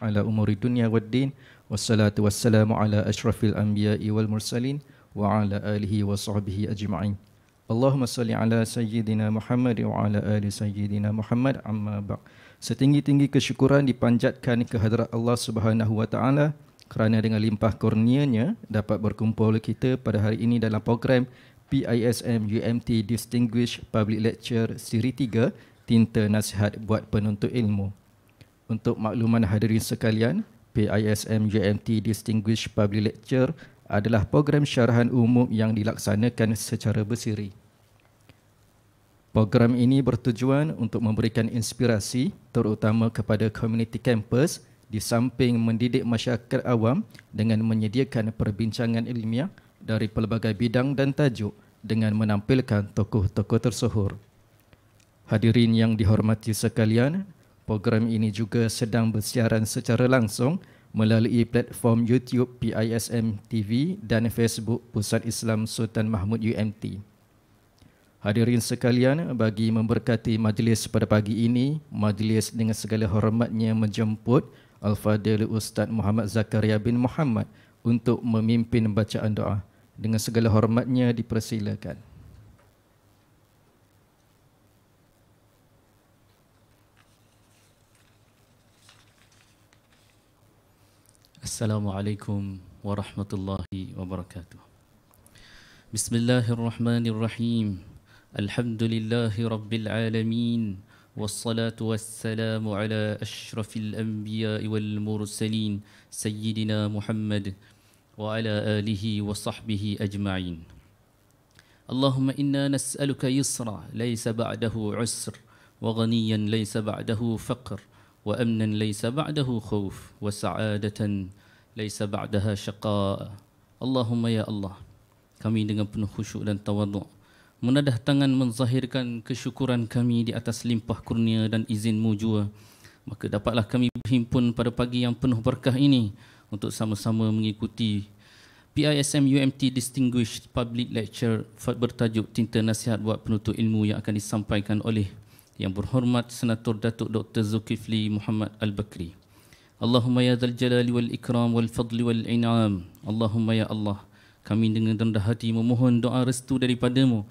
ala umuri dunya wad din wassalatu wassalamu ala ashrafil anbiya wal mursalin wa ala alihi wa sahbihi ajma'in Allahumma salli ala sayyidina Muhammad wa ala ali sayyidina Muhammad amma ba' Setinggi-tinggi kesyukuran dipanjatkan ke hadrat Allah Subhanahu wa taala kerana dengan limpah kurnianya dapat berkumpul kita pada hari ini dalam program PISM UMT Distinguished Public Lecture Siri 3 Tinta Nasihat Buat Penuntut Ilmu. Untuk makluman hadirin sekalian, PISM JMT Distinguished Public Lecture adalah program syarahan umum yang dilaksanakan secara bersiri. Program ini bertujuan untuk memberikan inspirasi terutama kepada komuniti kampus di samping mendidik masyarakat awam dengan menyediakan perbincangan ilmiah dari pelbagai bidang dan tajuk dengan menampilkan tokoh-tokoh tersohor. Hadirin yang dihormati sekalian, Program ini juga sedang bersiaran secara langsung melalui platform YouTube PISM TV dan Facebook Pusat Islam Sultan Mahmud UMT. Hadirin sekalian bagi memberkati majlis pada pagi ini, majlis dengan segala hormatnya menjemput Al-Fadil Ustaz Muhammad Zakaria bin Muhammad untuk memimpin bacaan doa. Dengan segala hormatnya dipersilakan. السلام عليكم ورحمة الله وبركاته بسم الله الرحمن الرحيم الحمد لله رب العالمين والصلاة والسلام على أشرف الأنبياء والمرسلين سيدنا محمد وعلى آله وصحبه أجمعين اللهم إنا نسألك يسرا ليس بعده عسر وغنيا ليس بعده فقر Wa وأمنا ليس بعده خوف وسعادة ليس بعدها شقاء Allahumma ya Allah, kami dengan penuh khusyuk dan tawaduk menadah tangan menzahirkan kesyukuran kami di atas limpah kurnia dan izinmu jua maka dapatlah kami berhimpun pada pagi yang penuh berkah ini untuk sama-sama mengikuti PISM UMT Distinguished Public Lecture bertajuk Tinta Nasihat Buat Penutup Ilmu yang akan disampaikan oleh yang berhormat Senator Datuk Dr. Zulkifli Muhammad Al-Bakri Allahumma ya dal jalali wal ikram wal fadli wal in'am Allahumma ya Allah Kami dengan rendah hati memohon doa restu daripadamu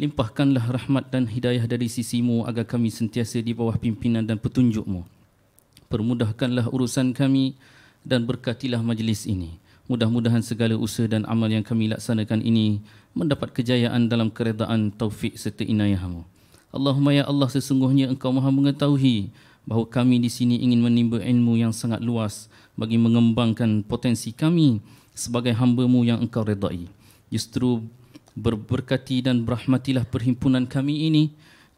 Limpahkanlah rahmat dan hidayah dari sisimu Agar kami sentiasa di bawah pimpinan dan petunjukmu Permudahkanlah urusan kami Dan berkatilah majlis ini Mudah-mudahan segala usaha dan amal yang kami laksanakan ini Mendapat kejayaan dalam keredaan taufik serta inayahmu Allahumma ya Allah sesungguhnya engkau maha mengetahui bahawa kami di sini ingin menimba ilmu yang sangat luas bagi mengembangkan potensi kami sebagai hambamu yang engkau redai. Justru berberkati dan berahmatilah perhimpunan kami ini,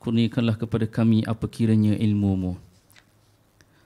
kurniakanlah kepada kami apa kiranya ilmumu.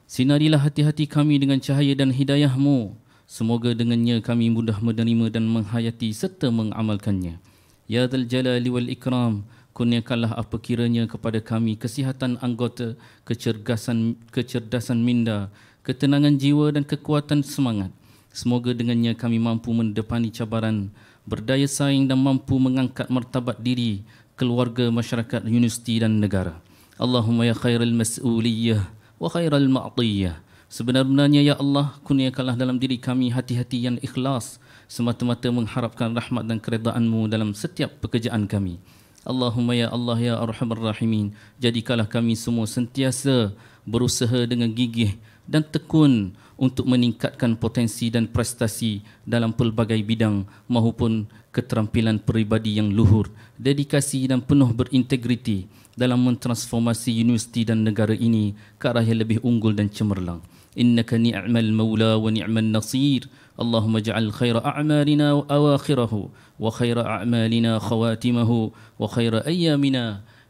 Sinarilah hati-hati kami dengan cahaya dan hidayahmu. Semoga dengannya kami mudah menerima dan menghayati serta mengamalkannya. Ya Dhal Jalali wal Ikram, kurniakanlah apa kiranya kepada kami kesihatan anggota, kecergasan kecerdasan minda, ketenangan jiwa dan kekuatan semangat. Semoga dengannya kami mampu mendepani cabaran, berdaya saing dan mampu mengangkat martabat diri, keluarga, masyarakat, universiti dan negara. Allahumma ya khairal mas'uliyah wa khairal maatiyah Sebenarnya ya Allah, kurniakanlah dalam diri kami hati-hati yang ikhlas, semata-mata mengharapkan rahmat dan keredaan dalam setiap pekerjaan kami. Allahumma ya Allah ya arhamar rahimin jadikanlah kami semua sentiasa berusaha dengan gigih dan tekun untuk meningkatkan potensi dan prestasi dalam pelbagai bidang maupun keterampilan peribadi yang luhur dedikasi dan penuh berintegriti dalam mentransformasi universiti dan negara ini ke arah yang lebih unggul dan cemerlang innaka ni'mal maula wa ni'man nasir اللهم اجعل خير أعمالنا أواخره وخير أعمالنا خواتمه وخير أيامنا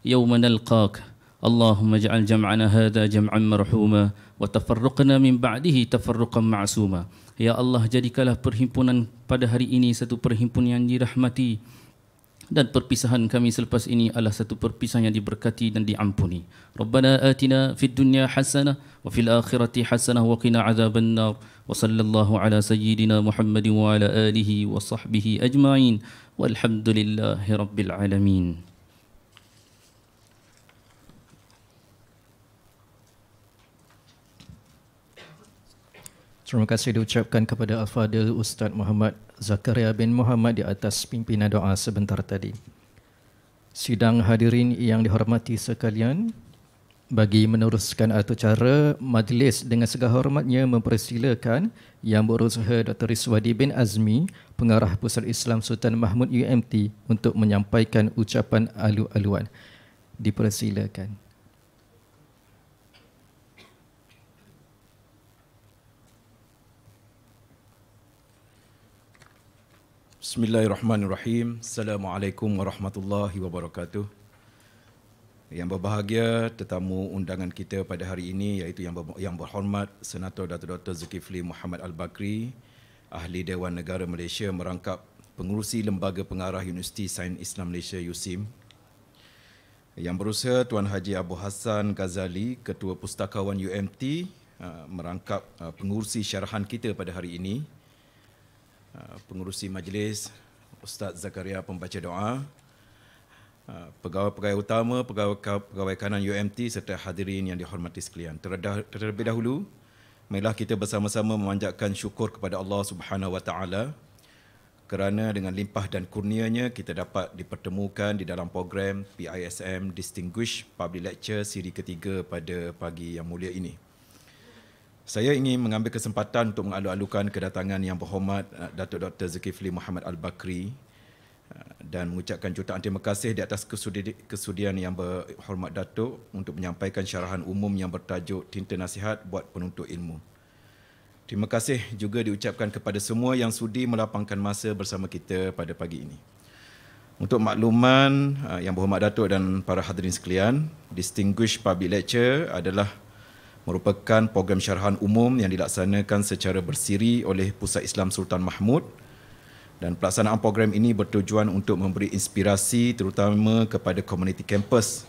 يوم نلقاك اللهم اجعل جمعنا هذا جمعا مرحوما وتفرقنا من بعده تفرقا معصوما يا الله jadikalah perhimpunan pada hari ini satu perhimpunan yang dirahmati dan perpisahan kami selepas ini adalah satu perpisahan yang diberkati dan diampuni. Rabbana atina fid dunya hasanah wa fil akhirati hasanah wa qina adzabannar. وصلى الله على سيدنا محمد وعلى آله وصحبه أجمعين والحمد لله رب العالمين Terima kasih diucapkan kepada Al-Fadil Ustaz Muhammad Zakaria bin Muhammad di atas pimpinan doa sebentar tadi. Sidang hadirin yang dihormati sekalian, bagi meneruskan atau cara majlis dengan segala hormatnya mempersilakan Yang Berusaha Dr. Riswadi bin Azmi pengarah Pusat Islam Sultan Mahmud UMT untuk menyampaikan ucapan alu-aluan dipersilakan Bismillahirrahmanirrahim. Assalamualaikum warahmatullahi wabarakatuh. Yang berbahagia tetamu undangan kita pada hari ini iaitu yang ber- yang berhormat Senator Datuk Dr. Zulkifli Muhammad Al-Bakri, Ahli Dewan Negara Malaysia merangkap Pengurusi Lembaga Pengarah Universiti Sains Islam Malaysia USIM. Yang berusaha Tuan Haji Abu Hassan Ghazali, Ketua Pustakawan UMT uh, merangkap uh, pengurusi syarahan kita pada hari ini. Uh, pengurusi majlis Ustaz Zakaria pembaca doa. Ah, pegawai-pegawai utama, pegawai-pegawai kanan UMT serta hadirin yang dihormati sekalian. Terlebih, dahulu, marilah kita bersama-sama memanjatkan syukur kepada Allah Subhanahu Wa kerana dengan limpah dan kurnianya kita dapat dipertemukan di dalam program PISM Distinguished Public Lecture siri ketiga pada pagi yang mulia ini. Saya ingin mengambil kesempatan untuk mengalu-alukan kedatangan yang berhormat ah, Datuk Dr. Zulkifli Muhammad Al-Bakri dan mengucapkan jutaan terima kasih di atas kesudian yang berhormat Datuk untuk menyampaikan syarahan umum yang bertajuk Tinta Nasihat buat penuntut ilmu. Terima kasih juga diucapkan kepada semua yang sudi melapangkan masa bersama kita pada pagi ini. Untuk makluman uh, yang berhormat Datuk dan para hadirin sekalian, Distinguished Public Lecture adalah merupakan program syarahan umum yang dilaksanakan secara bersiri oleh Pusat Islam Sultan Mahmud dan pelaksanaan program ini bertujuan untuk memberi inspirasi terutama kepada komuniti kampus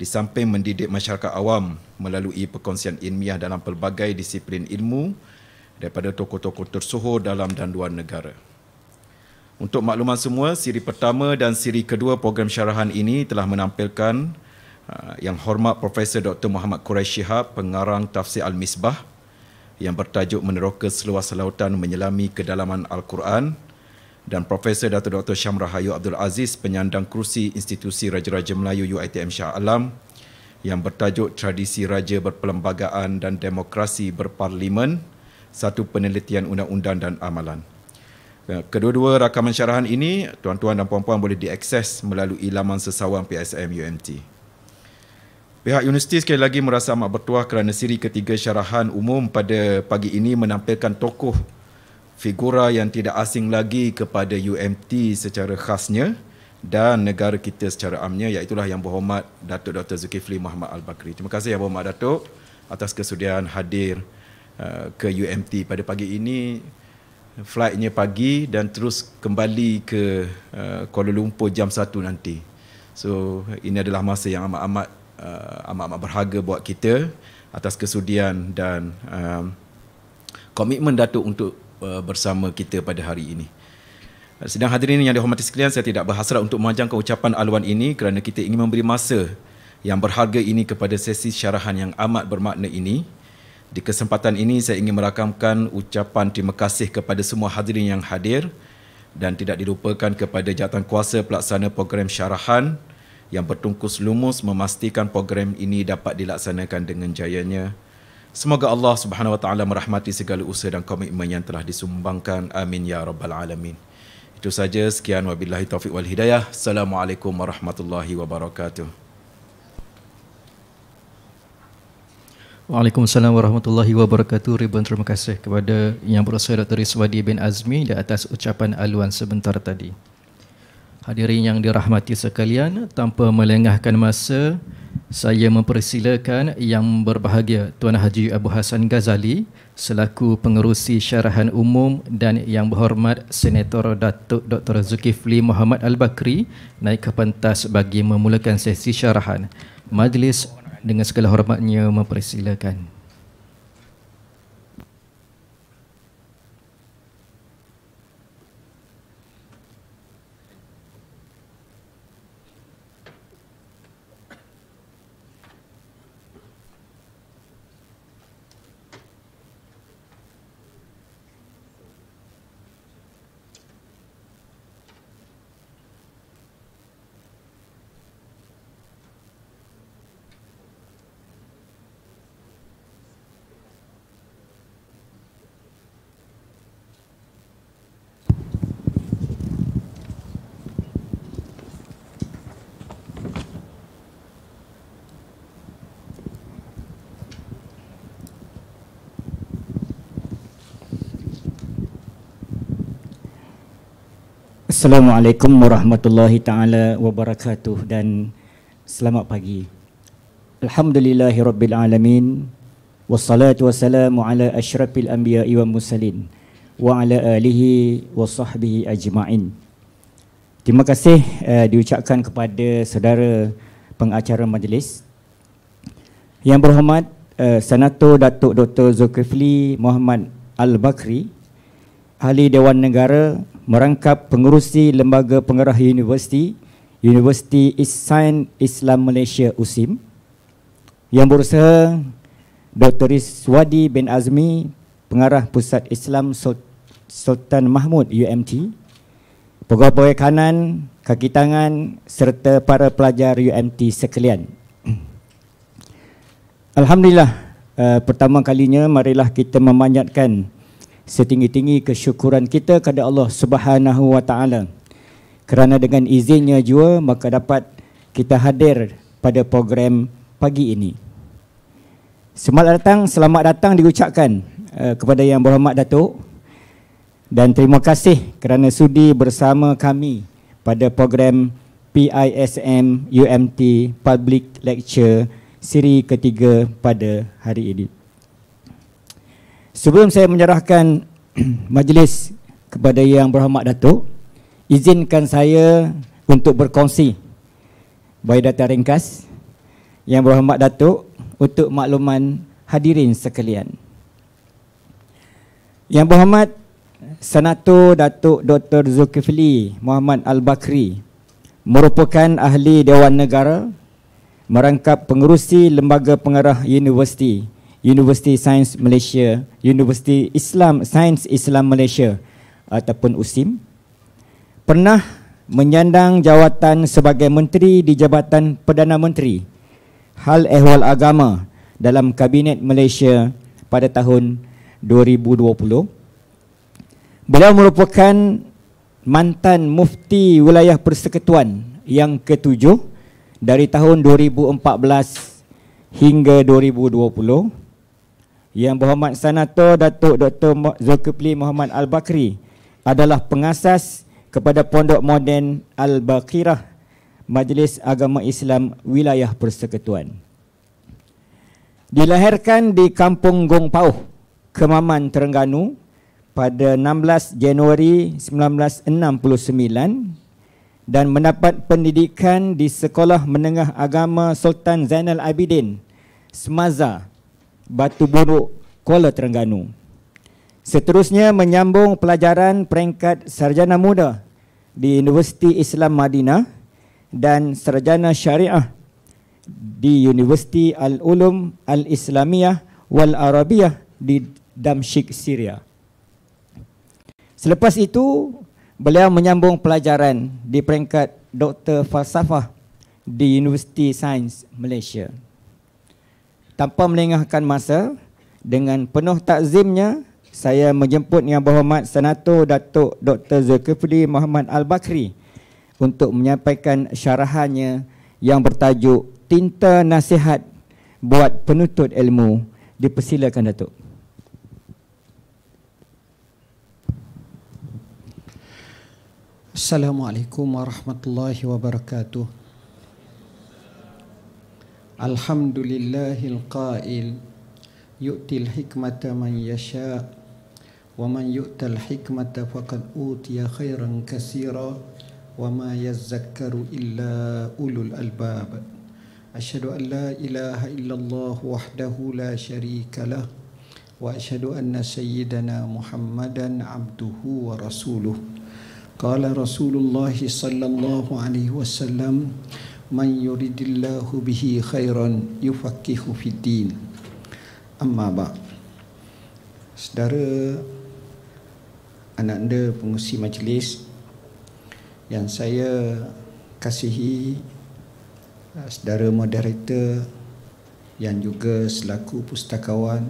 di samping mendidik masyarakat awam melalui perkongsian ilmiah dalam pelbagai disiplin ilmu daripada tokoh-tokoh tersohor dalam dan luar negara. Untuk makluman semua, siri pertama dan siri kedua program syarahan ini telah menampilkan uh, yang hormat Profesor Dr. Muhammad Quraish Shihab, pengarang tafsir Al-Misbah yang bertajuk Meneroka Seluas Lautan Menyelami Kedalaman Al-Quran dan Profesor Dato Dr. Syamrah Hayu Abdul Aziz penyandang kerusi Institusi Raja-Raja Melayu UITM Shah Alam yang bertajuk Tradisi Raja Berperlembagaan dan Demokrasi Berparlimen satu penelitian undang-undang dan amalan. Eh, kedua-dua rakaman syarahan ini tuan-tuan dan puan-puan boleh diakses melalui laman sesawang PSM UMT. Pihak universiti sekali lagi merasa amat bertuah kerana siri ketiga syarahan umum pada pagi ini menampilkan tokoh figura yang tidak asing lagi kepada UMT secara khasnya dan negara kita secara amnya iaitulah yang berhormat Datuk Dr. Zulkifli Muhammad Al-Bakri. Terima kasih yang berhormat Datuk atas kesudian hadir uh, ke UMT pada pagi ini. Flightnya pagi dan terus kembali ke uh, Kuala Lumpur jam 1 nanti. So ini adalah masa yang amat-amat uh, amat berharga buat kita atas kesudian dan um, komitmen Datuk untuk Uh, bersama kita pada hari ini. Sedang hadirin yang dihormati sekalian, saya tidak berhasrat untuk memanjangkan ucapan aluan ini kerana kita ingin memberi masa yang berharga ini kepada sesi syarahan yang amat bermakna ini. Di kesempatan ini, saya ingin merakamkan ucapan terima kasih kepada semua hadirin yang hadir dan tidak dilupakan kepada jatuan kuasa pelaksana program syarahan yang bertungkus lumus memastikan program ini dapat dilaksanakan dengan jayanya. Semoga Allah Subhanahu wa taala merahmati segala usaha dan komitmen yang telah disumbangkan. Amin ya rabbal alamin. Itu saja sekian wabillahi taufik wal hidayah. Assalamualaikum warahmatullahi wabarakatuh. Waalaikumsalam warahmatullahi wabarakatuh. Ribuan terima kasih kepada yang berusaha Dr. Iswadi bin Azmi di atas ucapan aluan sebentar tadi. Hadirin yang dirahmati sekalian, tanpa melengahkan masa, saya mempersilakan yang berbahagia Tuan Haji Abu Hassan Ghazali selaku pengerusi syarahan umum dan yang berhormat Senator Datuk Dr. Zulkifli Muhammad Al-Bakri naik ke pentas bagi memulakan sesi syarahan. Majlis dengan segala hormatnya mempersilakan. Assalamualaikum warahmatullahi taala wabarakatuh dan selamat pagi. Alhamdulillahirabbil alamin wassalatu wassalamu ala asyrafil anbiya'i wal mursalin wa ala alihi wasahbihi ajmain. Terima kasih uh, diucapkan kepada saudara pengacara majlis yang berhormat uh, Senator Datuk Dr Zulkifli Muhammad Al-Bakri ahli Dewan Negara merangkap pengurusi Lembaga Pengarah Universiti Universiti Sains Islam Malaysia USIM yang berusaha Dr. Iswadi bin Azmi Pengarah Pusat Islam Sultan Mahmud UMT pegawai kanan, kaki tangan serta para pelajar UMT sekalian Alhamdulillah uh, pertama kalinya marilah kita memanjatkan setinggi-tinggi kesyukuran kita kepada Allah Subhanahu wa taala. Kerana dengan izinnya juga maka dapat kita hadir pada program pagi ini. Selamat datang, selamat datang diucapkan eh, kepada yang berhormat Datuk dan terima kasih kerana sudi bersama kami pada program PISM UMT Public Lecture siri ketiga pada hari ini. Sebelum saya menyerahkan majlis kepada Yang Berhormat Datuk, izinkan saya untuk berkongsi baik data ringkas Yang Berhormat Datuk untuk makluman hadirin sekalian. Yang Berhormat Senator Datuk Dr. Zulkifli Muhammad Al-Bakri merupakan ahli Dewan Negara merangkap pengerusi Lembaga Pengarah Universiti Universiti Sains Malaysia, Universiti Islam Sains Islam Malaysia ataupun USIM. Pernah menyandang jawatan sebagai menteri di Jabatan Perdana Menteri Hal Ehwal Agama dalam Kabinet Malaysia pada tahun 2020. Beliau merupakan mantan mufti wilayah persekutuan yang ketujuh dari tahun 2014 hingga yang Berhormat Senator Datuk Dr. Zulkifli Muhammad Al-Bakri adalah pengasas kepada Pondok Moden Al-Baqirah Majlis Agama Islam Wilayah Persekutuan. Dilahirkan di Kampung Gong Pauh, Kemaman Terengganu pada 16 Januari 1969 dan mendapat pendidikan di Sekolah Menengah Agama Sultan Zainal Abidin Semaza Batu Buruk, Kuala Terengganu. Seterusnya menyambung pelajaran peringkat sarjana muda di Universiti Islam Madinah dan sarjana syariah di Universiti Al-Ulum Al-Islamiyah Wal-Arabiyah di Damsyik, Syria. Selepas itu, beliau menyambung pelajaran di peringkat Doktor Falsafah di Universiti Sains Malaysia. Tanpa melengahkan masa, dengan penuh takzimnya, saya menjemput yang berhormat Senator Datuk Dr. Zulkifli Muhammad Al-Bakri untuk menyampaikan syarahannya yang bertajuk Tinta Nasihat Buat Penuntut Ilmu. Dipersilakan Datuk. Assalamualaikum warahmatullahi wabarakatuh. Alhamdulillahil qail yu'til hikmata man yasha wa man yu'tal hikmata faqad utiya khairan katsira wa ma yazakkaru illa ulul albab ashhadu an la ilaha illallah wahdahu la sharika lah wa ashhadu anna sayyidana muhammadan abduhu wa rasuluh qala rasulullah sallallahu alaihi wasallam man yuridillahu bihi khairan yufaqihu fiddin amma ba saudara ananda pengusi majlis yang saya kasihi eh, saudara moderator yang juga selaku pustakawan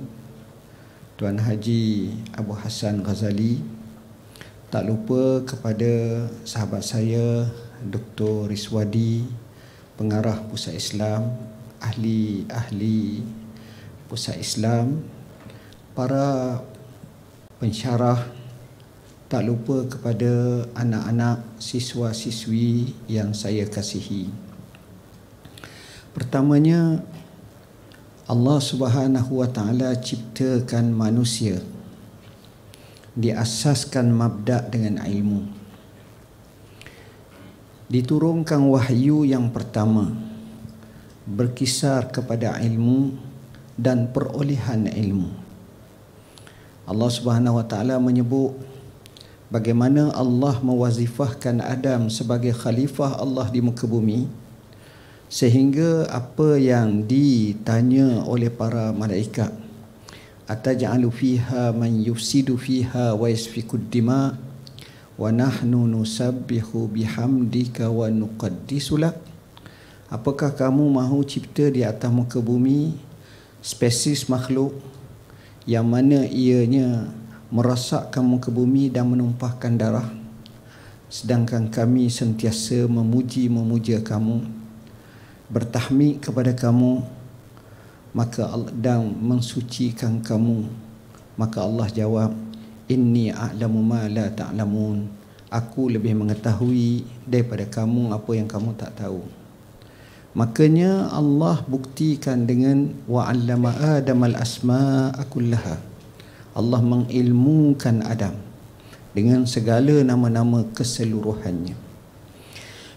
Tuan Haji Abu Hassan Ghazali tak lupa kepada sahabat saya Dr. Riswadi pengarah pusat Islam, ahli-ahli pusat Islam, para pensyarah tak lupa kepada anak-anak siswa-siswi yang saya kasihi. Pertamanya Allah Subhanahu Wa Taala ciptakan manusia diasaskan mabda dengan ilmu diturunkan wahyu yang pertama berkisar kepada ilmu dan perolehan ilmu Allah Subhanahu wa taala menyebut bagaimana Allah mewazifahkan Adam sebagai khalifah Allah di muka bumi sehingga apa yang ditanya oleh para malaikat ataj'alu fiha man yufsidu fiha wa yasfiku وَنَحْنُ نُسَبِّحُ بِحَمْدِكَ وَنُقَدِّسُ لَكَ Apakah kamu mahu cipta di atas muka bumi spesies makhluk yang mana ianya merasakkan muka bumi dan menumpahkan darah sedangkan kami sentiasa memuji-memuja kamu bertahmid kepada kamu maka Allah dan mensucikan kamu maka Allah jawab inni a'lamu ma la ta'lamun aku lebih mengetahui daripada kamu apa yang kamu tak tahu makanya Allah buktikan dengan wa 'allama adam al asma kullaha Allah mengilmukan Adam dengan segala nama-nama keseluruhannya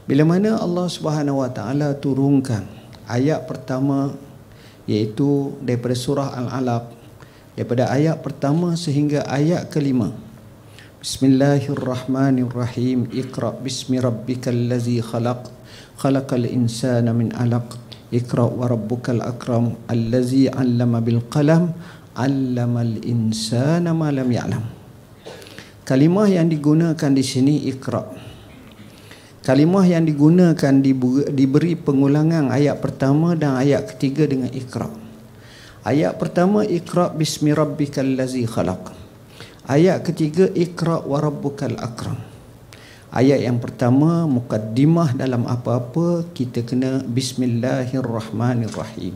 bila mana Allah Subhanahu wa taala turunkan ayat pertama iaitu daripada surah al-alaq daripada ayat pertama sehingga ayat kelima Bismillahirrahmanirrahim Iqra bismi rabbikal ladzi khalaq khalaqal insana min alaq Iqra wa rabbukal akram allazi 'allama bil qalam 'allamal insana ma lam ya'lam Kalimah yang digunakan di sini Iqra Kalimah yang digunakan diberi pengulangan ayat pertama dan ayat ketiga dengan Iqra' Ayat pertama Iqra bismi rabbikal ladzi khalaq. Ayat ketiga Iqra wa rabbukal akram. Ayat yang pertama mukaddimah dalam apa-apa kita kena bismillahirrahmanirrahim.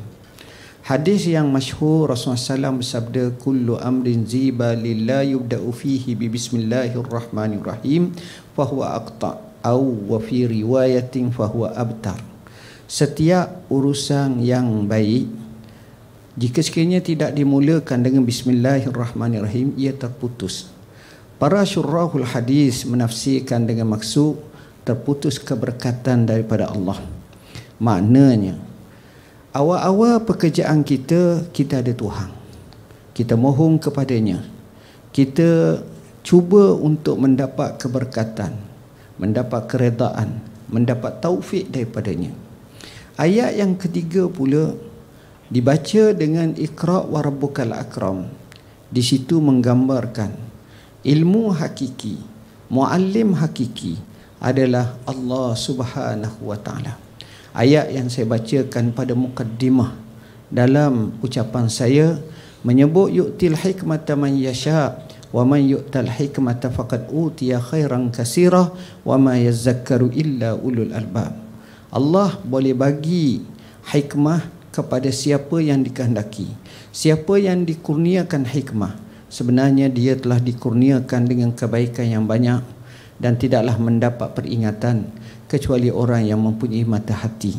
Hadis yang masyhur Rasulullah SAW bersabda kullu amrin ziba lillahi yubda'u fihi bi bismillahirrahmanirrahim fa huwa aqta au wa fi riwayatin fa huwa abtar. Setiap urusan yang baik jika sekiranya tidak dimulakan dengan bismillahirrahmanirrahim ia terputus. Para syurahul hadis menafsirkan dengan maksud terputus keberkatan daripada Allah. Maknanya awal-awal pekerjaan kita kita ada Tuhan. Kita mohon kepadanya. Kita cuba untuk mendapat keberkatan, mendapat keredaan, mendapat taufik daripadanya. Ayat yang ketiga pula dibaca dengan ikra wa rabbukal akram di situ menggambarkan ilmu hakiki muallim hakiki adalah Allah Subhanahu wa taala ayat yang saya bacakan pada mukaddimah dalam ucapan saya menyebut yu'til hikmata man yasha wa man yu'tal hikmata faqad utiya khairan kasira wa ma yazakkaru illa ulul albab Allah boleh bagi hikmah kepada siapa yang dikehendaki siapa yang dikurniakan hikmah sebenarnya dia telah dikurniakan dengan kebaikan yang banyak dan tidaklah mendapat peringatan kecuali orang yang mempunyai mata hati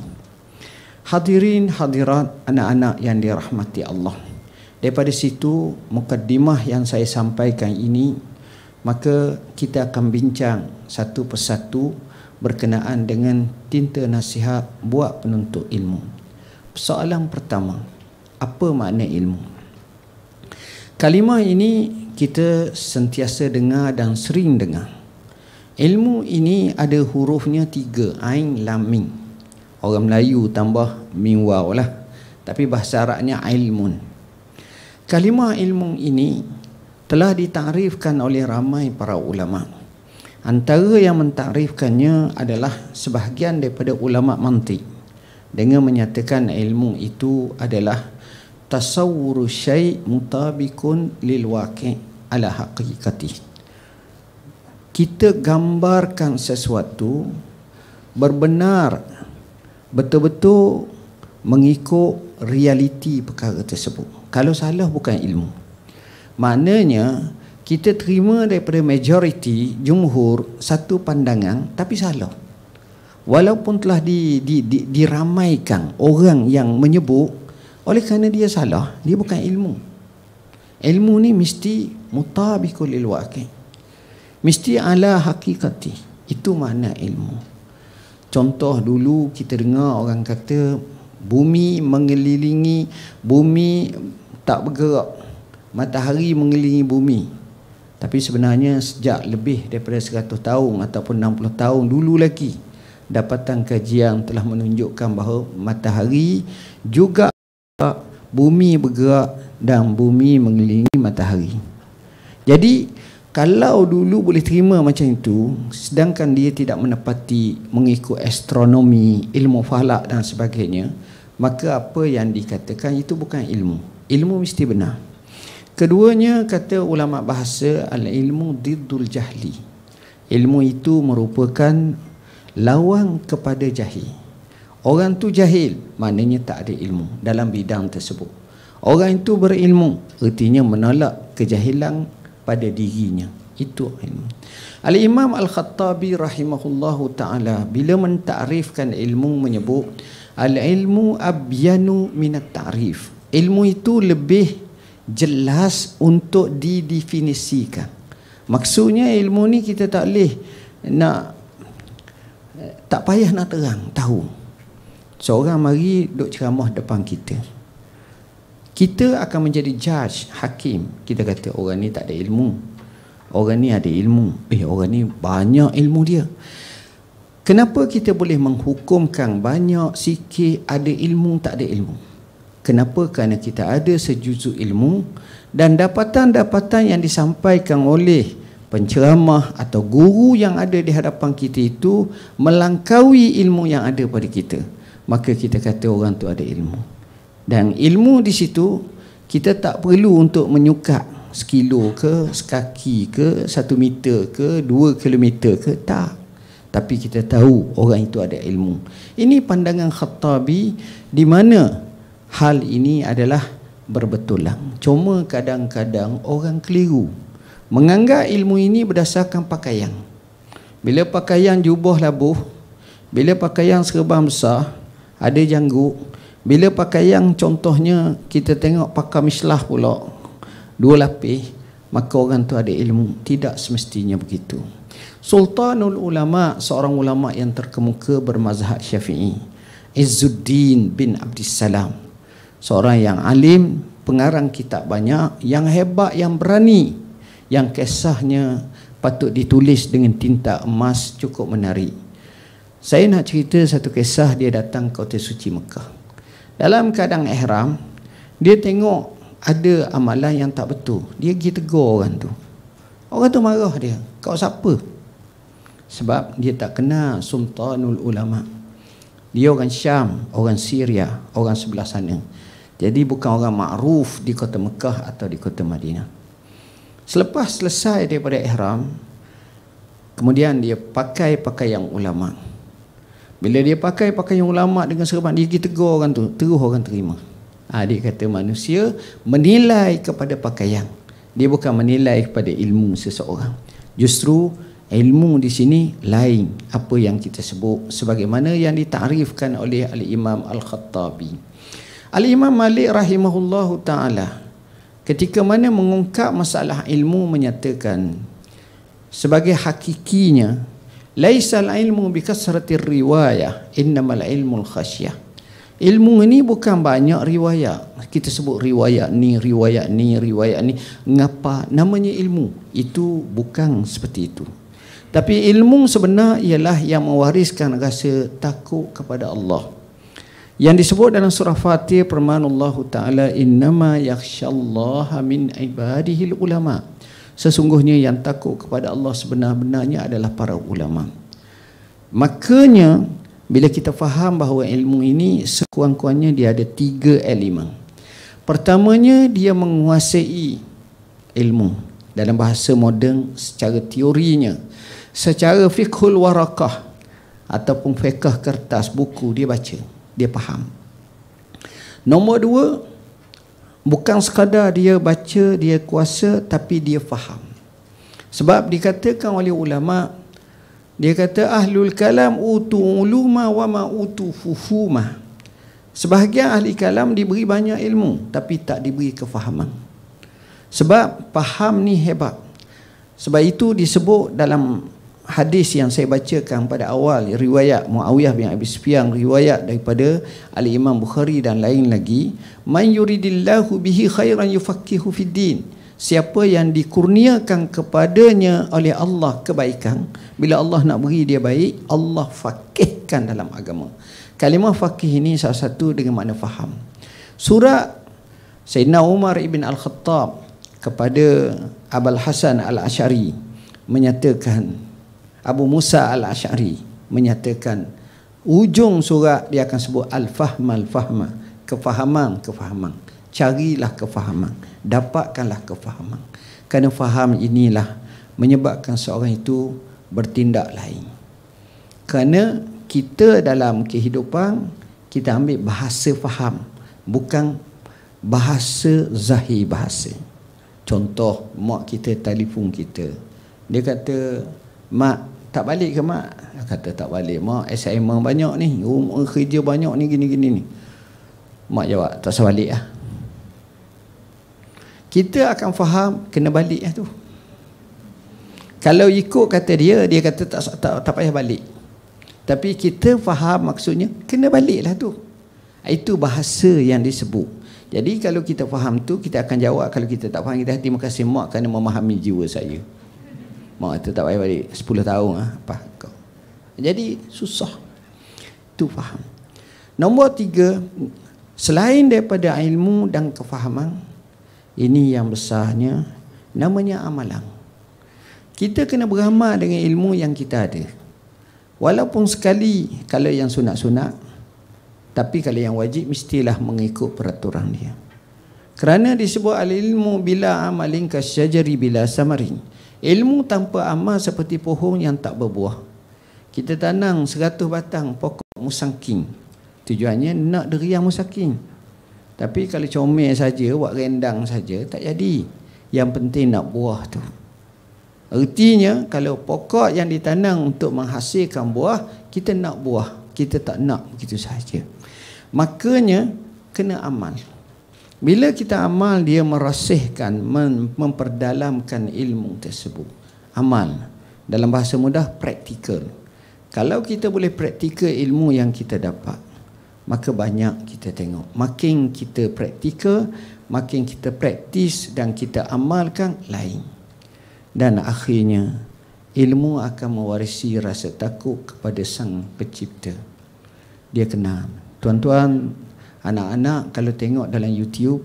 hadirin hadirat anak-anak yang dirahmati Allah daripada situ mukaddimah yang saya sampaikan ini maka kita akan bincang satu persatu berkenaan dengan tinta nasihat buat penuntut ilmu soalan pertama apa makna ilmu kalimah ini kita sentiasa dengar dan sering dengar ilmu ini ada hurufnya tiga ain lam min orang Melayu tambah min waw lah tapi bahasa Arabnya ilmun kalimah ilmu ini telah ditarifkan oleh ramai para ulama antara yang mentarifkannya adalah sebahagian daripada ulama mantik dengan menyatakan ilmu itu adalah tasawwur syai mutabikun lil waqi' ala haqiqati kita gambarkan sesuatu berbenar betul-betul mengikut realiti perkara tersebut kalau salah bukan ilmu maknanya kita terima daripada majoriti jumhur satu pandangan tapi salah walaupun telah di, di, di, diramaikan orang yang menyebut oleh kerana dia salah dia bukan ilmu ilmu ni mesti mutabikul lil waqi' mesti ala hakikati itu makna ilmu contoh dulu kita dengar orang kata bumi mengelilingi bumi tak bergerak matahari mengelilingi bumi tapi sebenarnya sejak lebih daripada 100 tahun ataupun 60 tahun dulu lagi dapatan kajian telah menunjukkan bahawa matahari juga bumi bergerak dan bumi mengelilingi matahari. Jadi kalau dulu boleh terima macam itu sedangkan dia tidak menepati mengikut astronomi, ilmu falak dan sebagainya, maka apa yang dikatakan itu bukan ilmu. Ilmu mesti benar. Keduanya kata ulama bahasa al-ilmu diddul jahli. Ilmu itu merupakan lawang kepada jahil orang tu jahil maknanya tak ada ilmu dalam bidang tersebut orang itu berilmu ertinya menolak kejahilan pada dirinya itu ilmu Al-Imam Al-Khattabi rahimahullahu ta'ala bila mentakrifkan ilmu menyebut Al-ilmu abyanu minat ta'rif ilmu itu lebih jelas untuk didefinisikan maksudnya ilmu ni kita tak boleh nak tak payah nak terang tahu seorang mari duk ceramah depan kita kita akan menjadi judge hakim kita kata orang ni tak ada ilmu orang ni ada ilmu eh orang ni banyak ilmu dia kenapa kita boleh menghukumkan banyak sikit ada ilmu tak ada ilmu kenapa kerana kita ada sejuzuk ilmu dan dapatan-dapatan yang disampaikan oleh penceramah atau guru yang ada di hadapan kita itu melangkaui ilmu yang ada pada kita maka kita kata orang tu ada ilmu dan ilmu di situ kita tak perlu untuk menyukat sekilo ke, sekaki ke, satu meter ke, dua kilometer ke, tak. Tapi kita tahu orang itu ada ilmu. Ini pandangan Khattabi di mana hal ini adalah berbetulan. Cuma kadang-kadang orang keliru menganggap ilmu ini berdasarkan pakaian bila pakaian jubah labuh bila pakaian serban besar ada janggut bila pakaian contohnya kita tengok pakar mislah pula dua lapis maka orang tu ada ilmu tidak semestinya begitu Sultanul Ulama seorang ulama yang terkemuka bermazhab Syafi'i Izzuddin bin Abdissalam seorang yang alim pengarang kitab banyak yang hebat yang berani yang kisahnya patut ditulis dengan tinta emas cukup menarik. Saya nak cerita satu kisah dia datang ke Kota Suci Mekah. Dalam keadaan ihram, dia tengok ada amalan yang tak betul. Dia pergi tegur orang tu. Orang tu marah dia. Kau siapa? Sebab dia tak kenal Sultanul Ulama. Dia orang Syam, orang Syria, orang sebelah sana. Jadi bukan orang makruf di kota Mekah atau di kota Madinah. Selepas selesai daripada ihram, kemudian dia pakai pakai yang ulama. Bila dia pakai pakai yang ulama dengan serban, dia pergi tegur orang tu, terus orang terima. Ha, dia kata manusia menilai kepada pakaian. Dia bukan menilai kepada ilmu seseorang. Justru ilmu di sini lain apa yang kita sebut sebagaimana yang ditarifkan oleh Al-Imam Al-Khattabi. Al-Imam Malik rahimahullahu taala ketika mana mengungkap masalah ilmu menyatakan sebagai hakikinya laisal ilmu bikasratir riwayah innamal ilmul khasyah ilmu ini bukan banyak riwayat kita sebut riwayat ni riwayat ni riwayat ni ngapa namanya ilmu itu bukan seperti itu tapi ilmu sebenar ialah yang mewariskan rasa takut kepada Allah yang disebut dalam surah Fatih, permana Allah Ta'ala innama yakshallaha min ibadihil ulama sesungguhnya yang takut kepada Allah sebenar-benarnya adalah para ulama makanya bila kita faham bahawa ilmu ini sekurang-kurangnya dia ada tiga elemen pertamanya dia menguasai ilmu dalam bahasa moden secara teorinya secara fikhul warakah ataupun fikah kertas buku dia baca dia faham nombor dua bukan sekadar dia baca dia kuasa tapi dia faham sebab dikatakan oleh ulama dia kata ahlul kalam utu uluma wa ma utu fufuma sebahagian ahli kalam diberi banyak ilmu tapi tak diberi kefahaman sebab faham ni hebat sebab itu disebut dalam hadis yang saya bacakan pada awal riwayat Muawiyah bin Abi Sufyan riwayat daripada Ali Imam Bukhari dan lain lagi man yuridillahu bihi khairan yufaqihu fid din siapa yang dikurniakan kepadanya oleh Allah kebaikan bila Allah nak beri dia baik Allah faqihkan dalam agama kalimah faqih ini salah satu dengan makna faham surah Sayyidina Umar ibn Al-Khattab kepada Abul Hasan Al-Ashari menyatakan Abu Musa al-Ash'ari menyatakan ujung surat dia akan sebut al-fahma al-fahma kefahaman kefahaman carilah kefahaman dapatkanlah kefahaman kerana faham inilah menyebabkan seorang itu bertindak lain kerana kita dalam kehidupan kita ambil bahasa faham bukan bahasa zahir bahasa contoh mak kita telefon kita dia kata Mak tak balik ke mak? Kata tak balik mak assignment banyak ni Rumah kerja banyak ni gini gini ni Mak jawab tak usah balik lah Kita akan faham kena balik lah tu Kalau ikut kata dia Dia kata tak, tak, tak payah balik Tapi kita faham maksudnya Kena balik lah tu Itu bahasa yang disebut jadi kalau kita faham tu kita akan jawab kalau kita tak faham kita hati kasih mak kerana memahami jiwa saya mak kata tak payah balik 10 tahun ah apa kau jadi susah itu faham nombor tiga selain daripada ilmu dan kefahaman ini yang besarnya namanya amalan kita kena beramal dengan ilmu yang kita ada walaupun sekali kalau yang sunat-sunat tapi kalau yang wajib mestilah mengikut peraturan dia kerana disebut al-ilmu bila amalin kasyajari bila samarin Ilmu tanpa amal seperti pohon yang tak berbuah. Kita tanam 100 batang pokok musangking. Tujuannya nak deriang musangking. Tapi kalau comel saja, buat rendang saja, tak jadi. Yang penting nak buah tu. Artinya, kalau pokok yang ditanam untuk menghasilkan buah, kita nak buah. Kita tak nak begitu saja. Makanya, kena amal. Bila kita amal dia merasihkan memperdalamkan ilmu tersebut. Amal dalam bahasa mudah praktikal. Kalau kita boleh praktikal ilmu yang kita dapat, maka banyak kita tengok. Makin kita praktikal, makin kita praktis dan kita amalkan lain. Dan akhirnya ilmu akan mewarisi rasa takut kepada sang pencipta. Dia kenal. Tuan-tuan Anak-anak kalau tengok dalam YouTube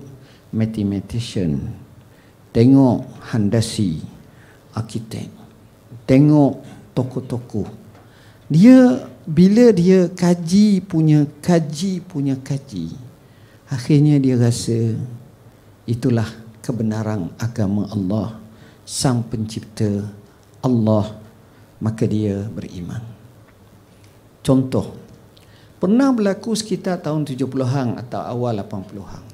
Mathematician Tengok handasi Arkitek Tengok toko-toko, Dia bila dia kaji punya kaji punya kaji Akhirnya dia rasa Itulah kebenaran agama Allah Sang pencipta Allah Maka dia beriman Contoh pernah berlaku sekitar tahun 70-an atau awal 80-an.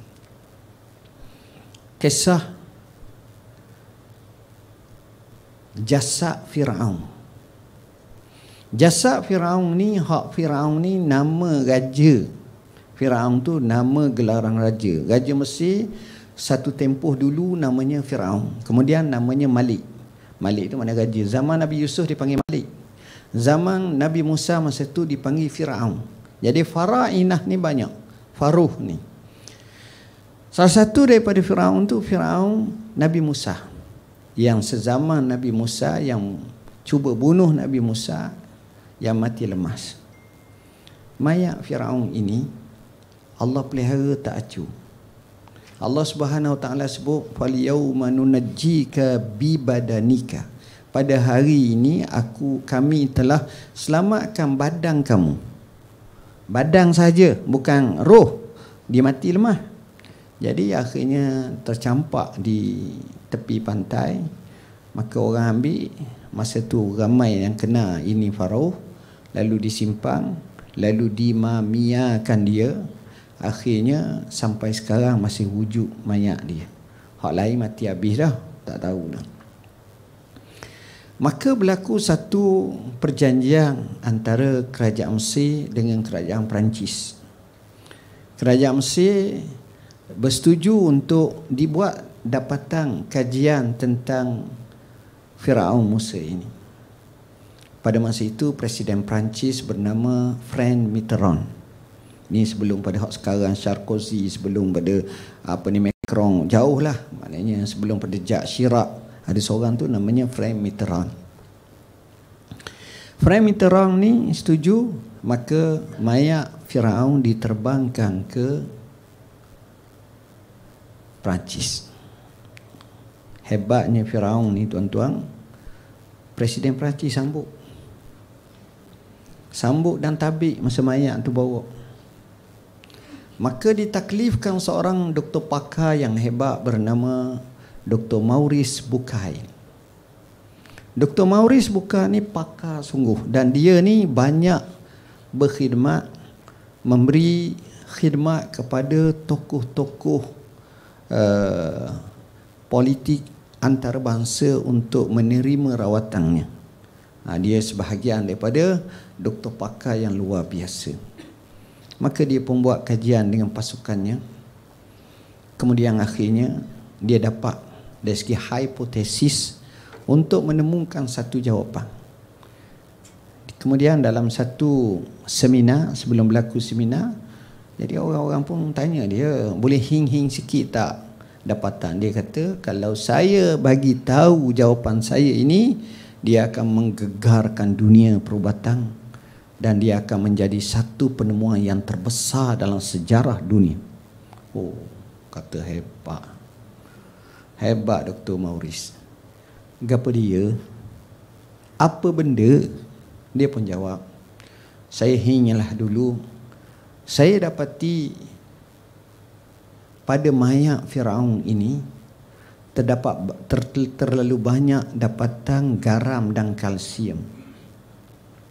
Kisah jasa Firaun. Jasa Firaun ni hak Firaun ni nama raja. Firaun tu nama gelaran raja. Raja Mesir satu tempoh dulu namanya Firaun. Kemudian namanya Malik. Malik tu mana raja. Zaman Nabi Yusuf dipanggil Malik. Zaman Nabi Musa masa tu dipanggil Firaun. Jadi fara'inah ni banyak. Faruh ni. Salah satu daripada Firaun tu Firaun Nabi Musa. Yang sezaman Nabi Musa yang cuba bunuh Nabi Musa yang mati lemas. Mayat Firaun ini Allah pelihara tak acuh. Allah Subhanahu Taala sebut fal yauma nunajjika bi badanika. Pada hari ini aku kami telah selamatkan badan kamu badang saja bukan roh dia mati lemah jadi akhirnya tercampak di tepi pantai maka orang ambil masa tu ramai yang kena ini Farouh lalu disimpang lalu dimamiakan dia akhirnya sampai sekarang masih wujud mayat dia hak lain mati habis dah tak tahu dah Maka berlaku satu perjanjian antara kerajaan Mesir dengan kerajaan Perancis. Kerajaan Mesir bersetuju untuk dibuat dapatan kajian tentang Firaun Musa ini. Pada masa itu Presiden Perancis bernama Fran Mitterrand. Ini sebelum pada hak sekarang Sarkozy, sebelum pada apa ni Macron, jauh lah. Maknanya sebelum pada Jacques Chirac ada seorang tu namanya Frank Mitterrand. Frank Mitterrand ni setuju maka mayat Firaun diterbangkan ke Perancis. Hebatnya Firaun ni tuan-tuan. Presiden Perancis sambut. Sambut dan tabik masa mayat tu bawa. Maka ditaklifkan seorang doktor pakar yang hebat bernama Dr. Mauris Bukai. Dr. Mauris Bukai ni pakar sungguh dan dia ni banyak berkhidmat memberi khidmat kepada tokoh-tokoh uh, politik antarabangsa untuk menerima rawatannya. Ha, dia sebahagian daripada doktor pakar yang luar biasa. Maka dia pun buat kajian dengan pasukannya. Kemudian akhirnya dia dapat dari segi hipotesis untuk menemukan satu jawapan. Kemudian dalam satu seminar sebelum berlaku seminar, jadi orang-orang pun tanya dia, boleh hing-hing sikit tak dapatan? Dia kata, kalau saya bagi tahu jawapan saya ini, dia akan menggegarkan dunia perubatan dan dia akan menjadi satu penemuan yang terbesar dalam sejarah dunia. Oh, kata hebat. Hebat Dr. Mauris. Gapa dia? Apa benda? Dia pun jawab. Saya hinyalah dulu. Saya dapati pada mayat Firaun ini terdapat ter, ter, terlalu banyak dapatan garam dan kalsium.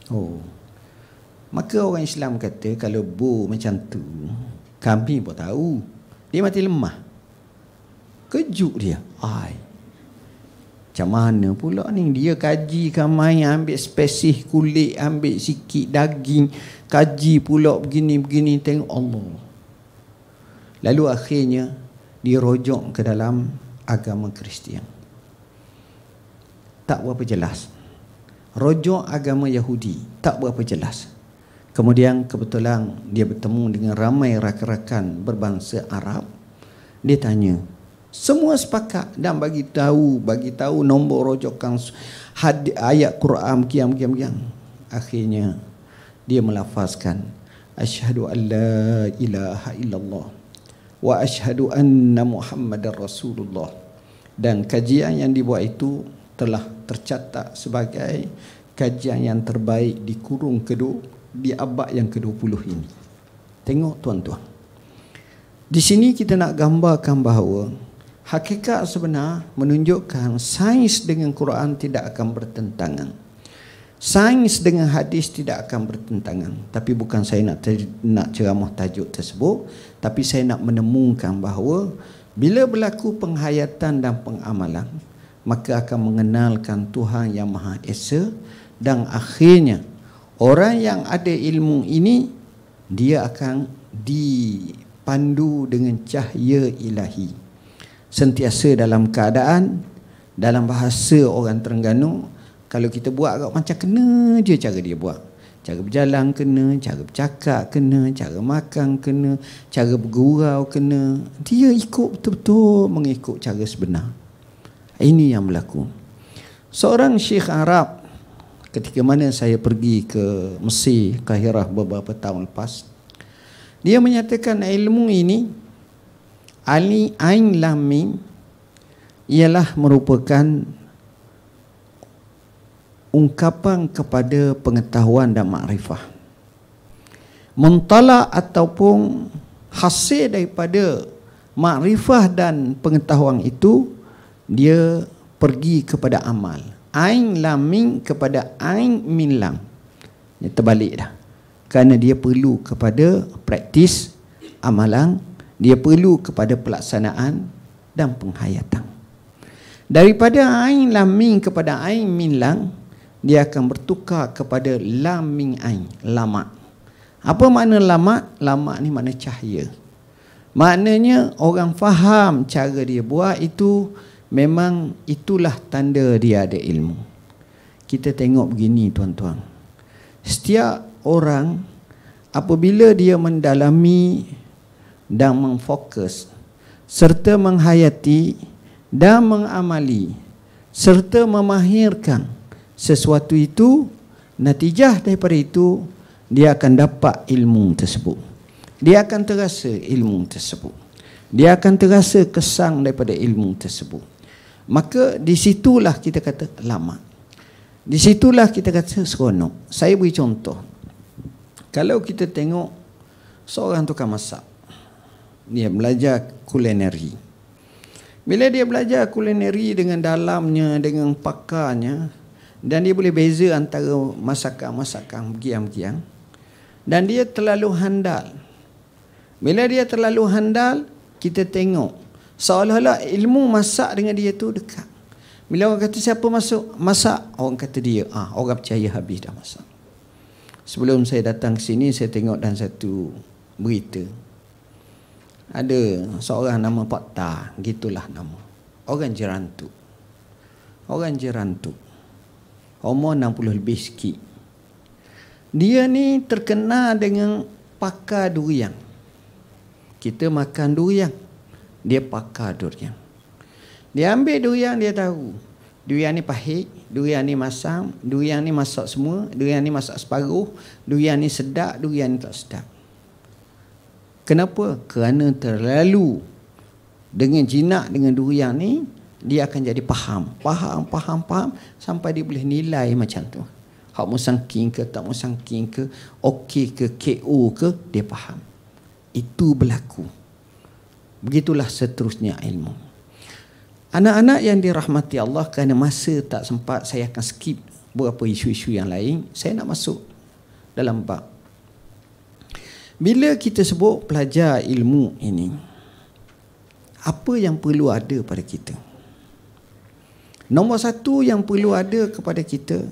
Oh. Maka orang Islam kata kalau bu macam tu, kami pun tahu. Dia mati lemah. Kejuk dia. Ai. Macam mana pula ni dia kaji kamai ambil spesih kulit, ambil sikit daging, kaji pula begini-begini tengok Allah. Lalu akhirnya dirojok ke dalam agama Kristian. Tak berapa jelas. Rojok agama Yahudi, tak berapa jelas. Kemudian kebetulan dia bertemu dengan ramai rakan-rakan berbangsa Arab. Dia tanya, semua sepakat dan bagi tahu, bagi tahu nombor rojokan had, ayat Quran kiam kiam kiam. Akhirnya dia melafazkan asyhadu alla la ilaha illallah wa asyhadu anna muhammadar rasulullah. Dan kajian yang dibuat itu telah tercatat sebagai kajian yang terbaik di kurung kedua di abad yang ke-20 ini. Tengok tuan-tuan. Di sini kita nak gambarkan bahawa Hakikat sebenar menunjukkan sains dengan Quran tidak akan bertentangan. Sains dengan hadis tidak akan bertentangan. Tapi bukan saya nak nak ceramah tajuk tersebut, tapi saya nak menemukan bahawa bila berlaku penghayatan dan pengamalan, maka akan mengenalkan Tuhan yang Maha Esa dan akhirnya orang yang ada ilmu ini dia akan dipandu dengan cahaya ilahi sentiasa dalam keadaan dalam bahasa orang Terengganu kalau kita buat agak macam kena je cara dia buat cara berjalan kena cara bercakap kena cara makan kena cara bergurau kena dia ikut betul-betul mengikut cara sebenar ini yang berlaku seorang syekh Arab ketika mana saya pergi ke Mesir Kahirah beberapa tahun lepas dia menyatakan ilmu ini Ali Ain Lami ialah merupakan ungkapan kepada pengetahuan dan makrifah. Muntala ataupun hasil daripada makrifah dan pengetahuan itu dia pergi kepada amal. Ain laming kepada ain min lam. Ini terbalik dah. Kerana dia perlu kepada praktis amalan dia perlu kepada pelaksanaan dan penghayatan daripada ain lam min kepada ain min lang dia akan bertukar kepada lam min ain lama apa makna lama lama ni makna cahaya maknanya orang faham cara dia buat itu memang itulah tanda dia ada ilmu kita tengok begini tuan-tuan setiap orang apabila dia mendalami dan mengfokus serta menghayati dan mengamali serta memahirkan sesuatu itu natijah daripada itu dia akan dapat ilmu tersebut dia akan terasa ilmu tersebut dia akan terasa kesang daripada ilmu tersebut maka di situlah kita kata lama di situlah kita kata seronok saya beri contoh kalau kita tengok seorang tukang masak dia belajar kulineri. Bila dia belajar kulineri dengan dalamnya, dengan pakarnya, dan dia boleh beza antara masakan-masakan giam-giam, dan dia terlalu handal. Bila dia terlalu handal, kita tengok seolah-olah ilmu masak dengan dia tu dekat. Bila orang kata siapa masuk masak, orang kata dia, ah, orang percaya habis dah masak. Sebelum saya datang sini, saya tengok dan satu berita ada seorang nama Pak Ta, gitulah nama. Orang jerantuk. Orang jerantuk. Umur 60 lebih sikit. Dia ni terkena dengan pakar durian. Kita makan durian. Dia pakar durian. Dia ambil durian dia tahu. Durian ni pahit, durian ni masam, durian ni masak semua, durian ni masak separuh, durian ni sedap, durian ni tak sedap. Kenapa? Kerana terlalu dengan jinak dengan durian ni dia akan jadi faham. Faham, faham, faham sampai dia boleh nilai macam tu. Hak musang king ke tak musang king ke, okey ke KO ke, dia faham. Itu berlaku. Begitulah seterusnya ilmu. Anak-anak yang dirahmati Allah kerana masa tak sempat saya akan skip beberapa isu-isu yang lain. Saya nak masuk dalam bab bila kita sebut pelajar ilmu ini Apa yang perlu ada pada kita Nombor satu yang perlu ada kepada kita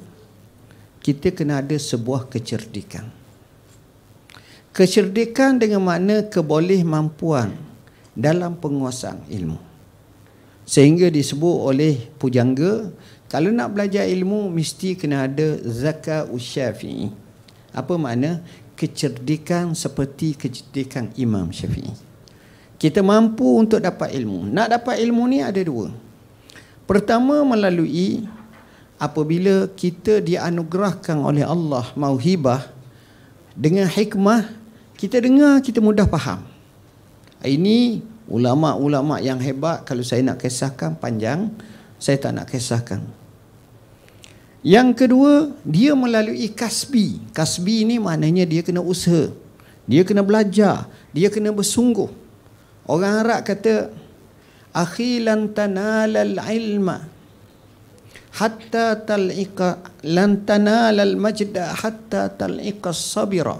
Kita kena ada sebuah kecerdikan Kecerdikan dengan makna keboleh mampuan Dalam penguasaan ilmu Sehingga disebut oleh pujangga Kalau nak belajar ilmu mesti kena ada zakat usyafi'i apa makna kecerdikan seperti kecerdikan Imam Syafi'i. Kita mampu untuk dapat ilmu. Nak dapat ilmu ni ada dua. Pertama melalui apabila kita dianugerahkan oleh Allah mauhibah dengan hikmah kita dengar kita mudah faham. Ini ulama-ulama yang hebat kalau saya nak kisahkan panjang saya tak nak kisahkan. Yang kedua, dia melalui kasbi. Kasbi ini maknanya dia kena usaha. Dia kena belajar. Dia kena bersungguh. Orang Arab kata, Akhi lan tanalal ilma hatta tal'iqa lan tanalal majda hatta tal'iqa sabira.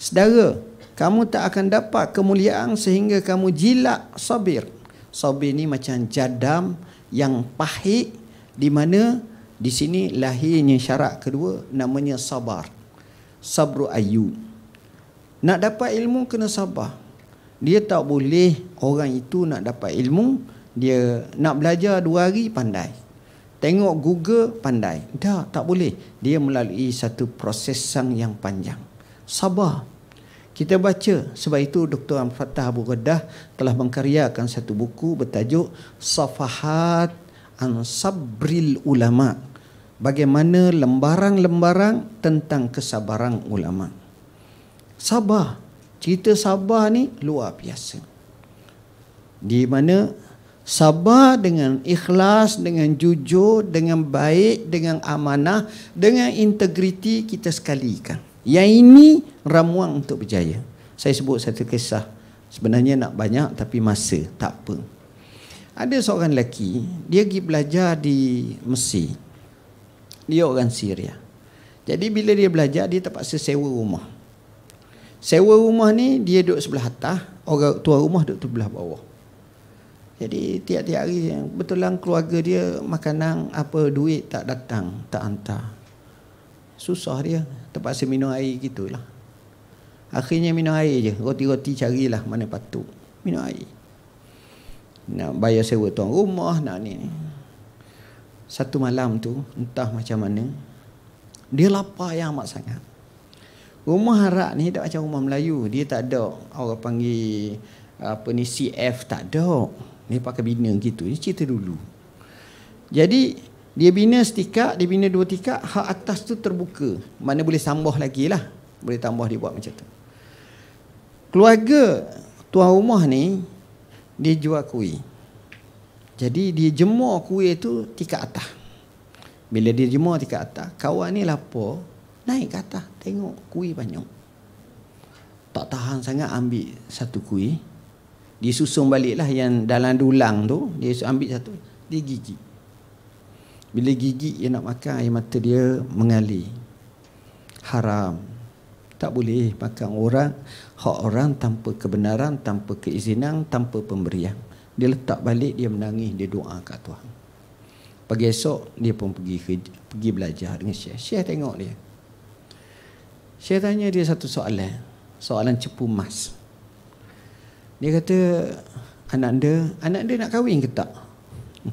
Sedara, kamu tak akan dapat kemuliaan sehingga kamu jilat sabir. Sabir ni macam jadam yang pahit di mana di sini lahirnya syarat kedua namanya sabar. Sabru ayu. Nak dapat ilmu kena sabar. Dia tak boleh orang itu nak dapat ilmu dia nak belajar dua hari pandai. Tengok Google pandai. Tak, tak boleh. Dia melalui satu proses sang yang panjang. Sabar. Kita baca. Sebab itu Dr. Amfatah Abu Ghaddah telah mengkaryakan satu buku bertajuk Safahat an sabril ulama bagaimana lembaran-lembaran tentang kesabaran ulama sabar cerita sabar ni luar biasa di mana sabar dengan ikhlas dengan jujur dengan baik dengan amanah dengan integriti kita sekalikan yang ini ramuan untuk berjaya saya sebut satu kisah sebenarnya nak banyak tapi masa tak apa ada seorang lelaki Dia pergi belajar di Mesir Dia orang Syria Jadi bila dia belajar Dia terpaksa sewa rumah Sewa rumah ni dia duduk sebelah atas Orang tua rumah duduk sebelah bawah Jadi tiap-tiap hari Betulan keluarga dia Makanan apa duit tak datang Tak hantar Susah dia terpaksa minum air gitulah. Akhirnya minum air je Roti-roti carilah mana patut Minum air nak bayar sewa tuan rumah nak ni, satu malam tu entah macam mana dia lapar yang amat sangat rumah harap ni tak macam rumah Melayu dia tak ada orang panggil apa ni CF tak ada ni pakai bina gitu ini cerita dulu jadi dia bina setikak dia bina dua tikak hak atas tu terbuka mana boleh tambah lagi lah boleh tambah dia buat macam tu keluarga tuan rumah ni dia jual kuih. Jadi dia jemur kuih tu tika atas. Bila dia jemur tika atas, kawan ni lapar, naik ke atas tengok kuih banyak. Tak tahan sangat ambil satu kuih. Dia susun baliklah yang dalam dulang tu, dia ambil satu, dia gigit. Bila gigi dia nak makan, air mata dia mengalir. Haram. Tak boleh makan orang hak orang tanpa kebenaran, tanpa keizinan, tanpa pemberian. Dia letak balik, dia menangis, dia doa kat Tuhan. Pagi esok, dia pun pergi pergi belajar dengan Syekh. Syekh tengok dia. Syekh tanya dia satu soalan. Soalan cepu mas. Dia kata, anak dia, anak dia nak kahwin ke tak?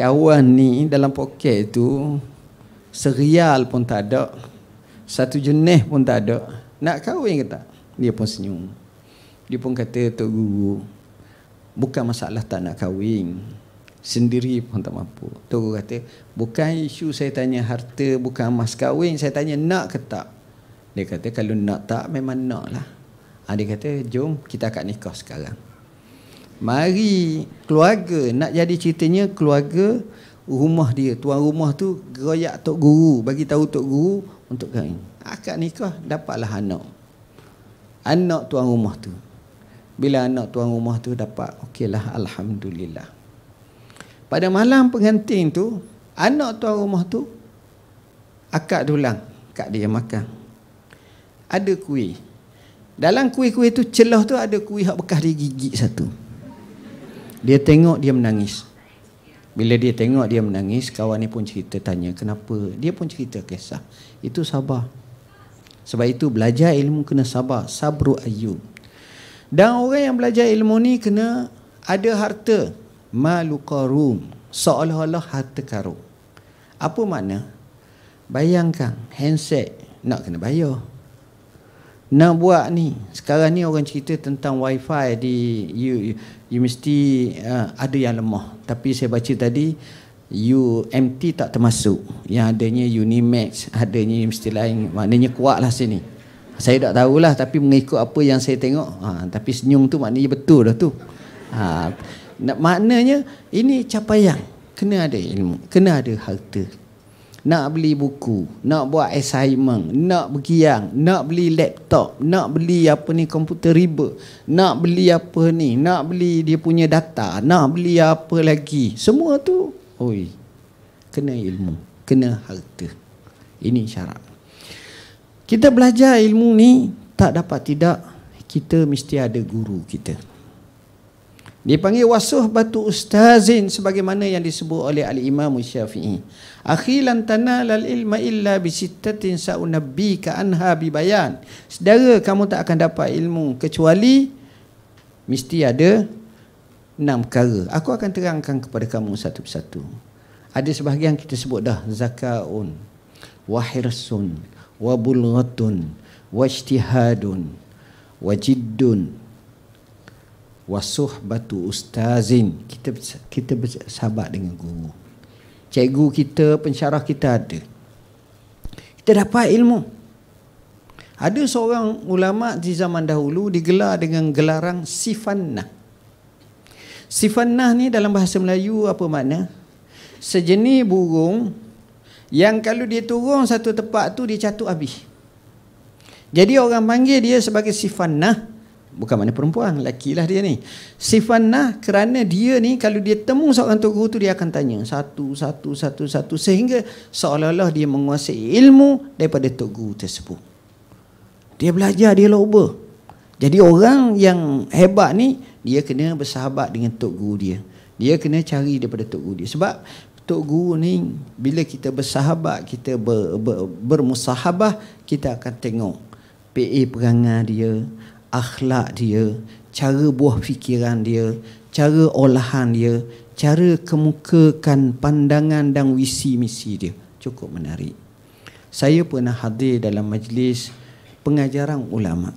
Kawan ni dalam poket tu, serial pun tak ada satu jenis pun tak ada nak kahwin ke tak dia pun senyum dia pun kata Tok Guru bukan masalah tak nak kahwin sendiri pun tak mampu Tok Guru kata bukan isu saya tanya harta bukan mas kahwin saya tanya nak ke tak dia kata kalau nak tak memang nak lah ha, dia kata jom kita akan nikah sekarang mari keluarga nak jadi ceritanya keluarga rumah dia tuan rumah tu geroyak Tok Guru bagi tahu Tok Guru untuk kahwin. Akad nikah dapatlah anak. Anak tuan rumah tu. Bila anak tuan rumah tu dapat, okeylah alhamdulillah. Pada malam pengantin tu, anak tuan rumah tu akad dulang kat dia makan. Ada kuih. Dalam kuih-kuih tu celah tu ada kuih hak bekas digigit satu. Dia tengok dia menangis. Bila dia tengok dia menangis, kawan ni pun cerita tanya kenapa. Dia pun cerita kisah. Itu sabar. Sebab itu belajar ilmu kena sabar. Sabru ayyub. Dan orang yang belajar ilmu ni kena ada harta. Malukarum. Seolah-olah harta karum. Apa makna? Bayangkan handset nak kena bayar. Nak buat ni. Sekarang ni orang cerita tentang wifi di you mesti uh, ada yang lemah tapi saya baca tadi UMT tak termasuk yang adanya Unimax adanya mesti lain maknanya kuat lah sini saya tak tahulah tapi mengikut apa yang saya tengok ha, tapi senyum tu maknanya betul lah tu ha, nak, maknanya ini capaian kena ada ilmu kena ada harta nak beli buku, nak buat assignment, nak berkiang, nak beli laptop, nak beli apa ni komputer riba, nak beli apa ni, nak beli dia punya data, nak beli apa lagi. Semua tu, oi, kena ilmu, kena harta. Ini syarat. Kita belajar ilmu ni, tak dapat tidak, kita mesti ada guru kita dipanggil wasuh batu ustazin sebagaimana yang disebut oleh al-imam syafi'i akhi lan tanal ilma illa bi sittatin saunabbika anha bi bayan saudara kamu tak akan dapat ilmu kecuali mesti ada enam perkara aku akan terangkan kepada kamu satu persatu ada sebahagian kita sebut dah zakaun wahirsun wabulghatun wajtihadun wajiddun wasuh batu ustazin kita kita bersahabat dengan guru cikgu kita pensyarah kita ada kita dapat ilmu ada seorang ulama di zaman dahulu digelar dengan gelaran sifannah sifannah ni dalam bahasa Melayu apa makna sejenis burung yang kalau dia turun satu tempat tu dia catuk habis jadi orang panggil dia sebagai sifannah bukan mana perempuan lelaki lah dia ni sifanna kerana dia ni kalau dia temu seorang tok guru tu dia akan tanya satu satu satu satu sehingga seolah-olah dia menguasai ilmu daripada tok guru tersebut dia belajar dia loba jadi orang yang hebat ni dia kena bersahabat dengan tok guru dia dia kena cari daripada tok guru dia sebab tok guru ni bila kita bersahabat kita ber, ber, bermusahabah kita akan tengok PA perangai dia akhlak dia, cara buah fikiran dia, cara olahan dia, cara kemukakan pandangan dan visi misi dia. Cukup menarik. Saya pernah hadir dalam majlis pengajaran ulama.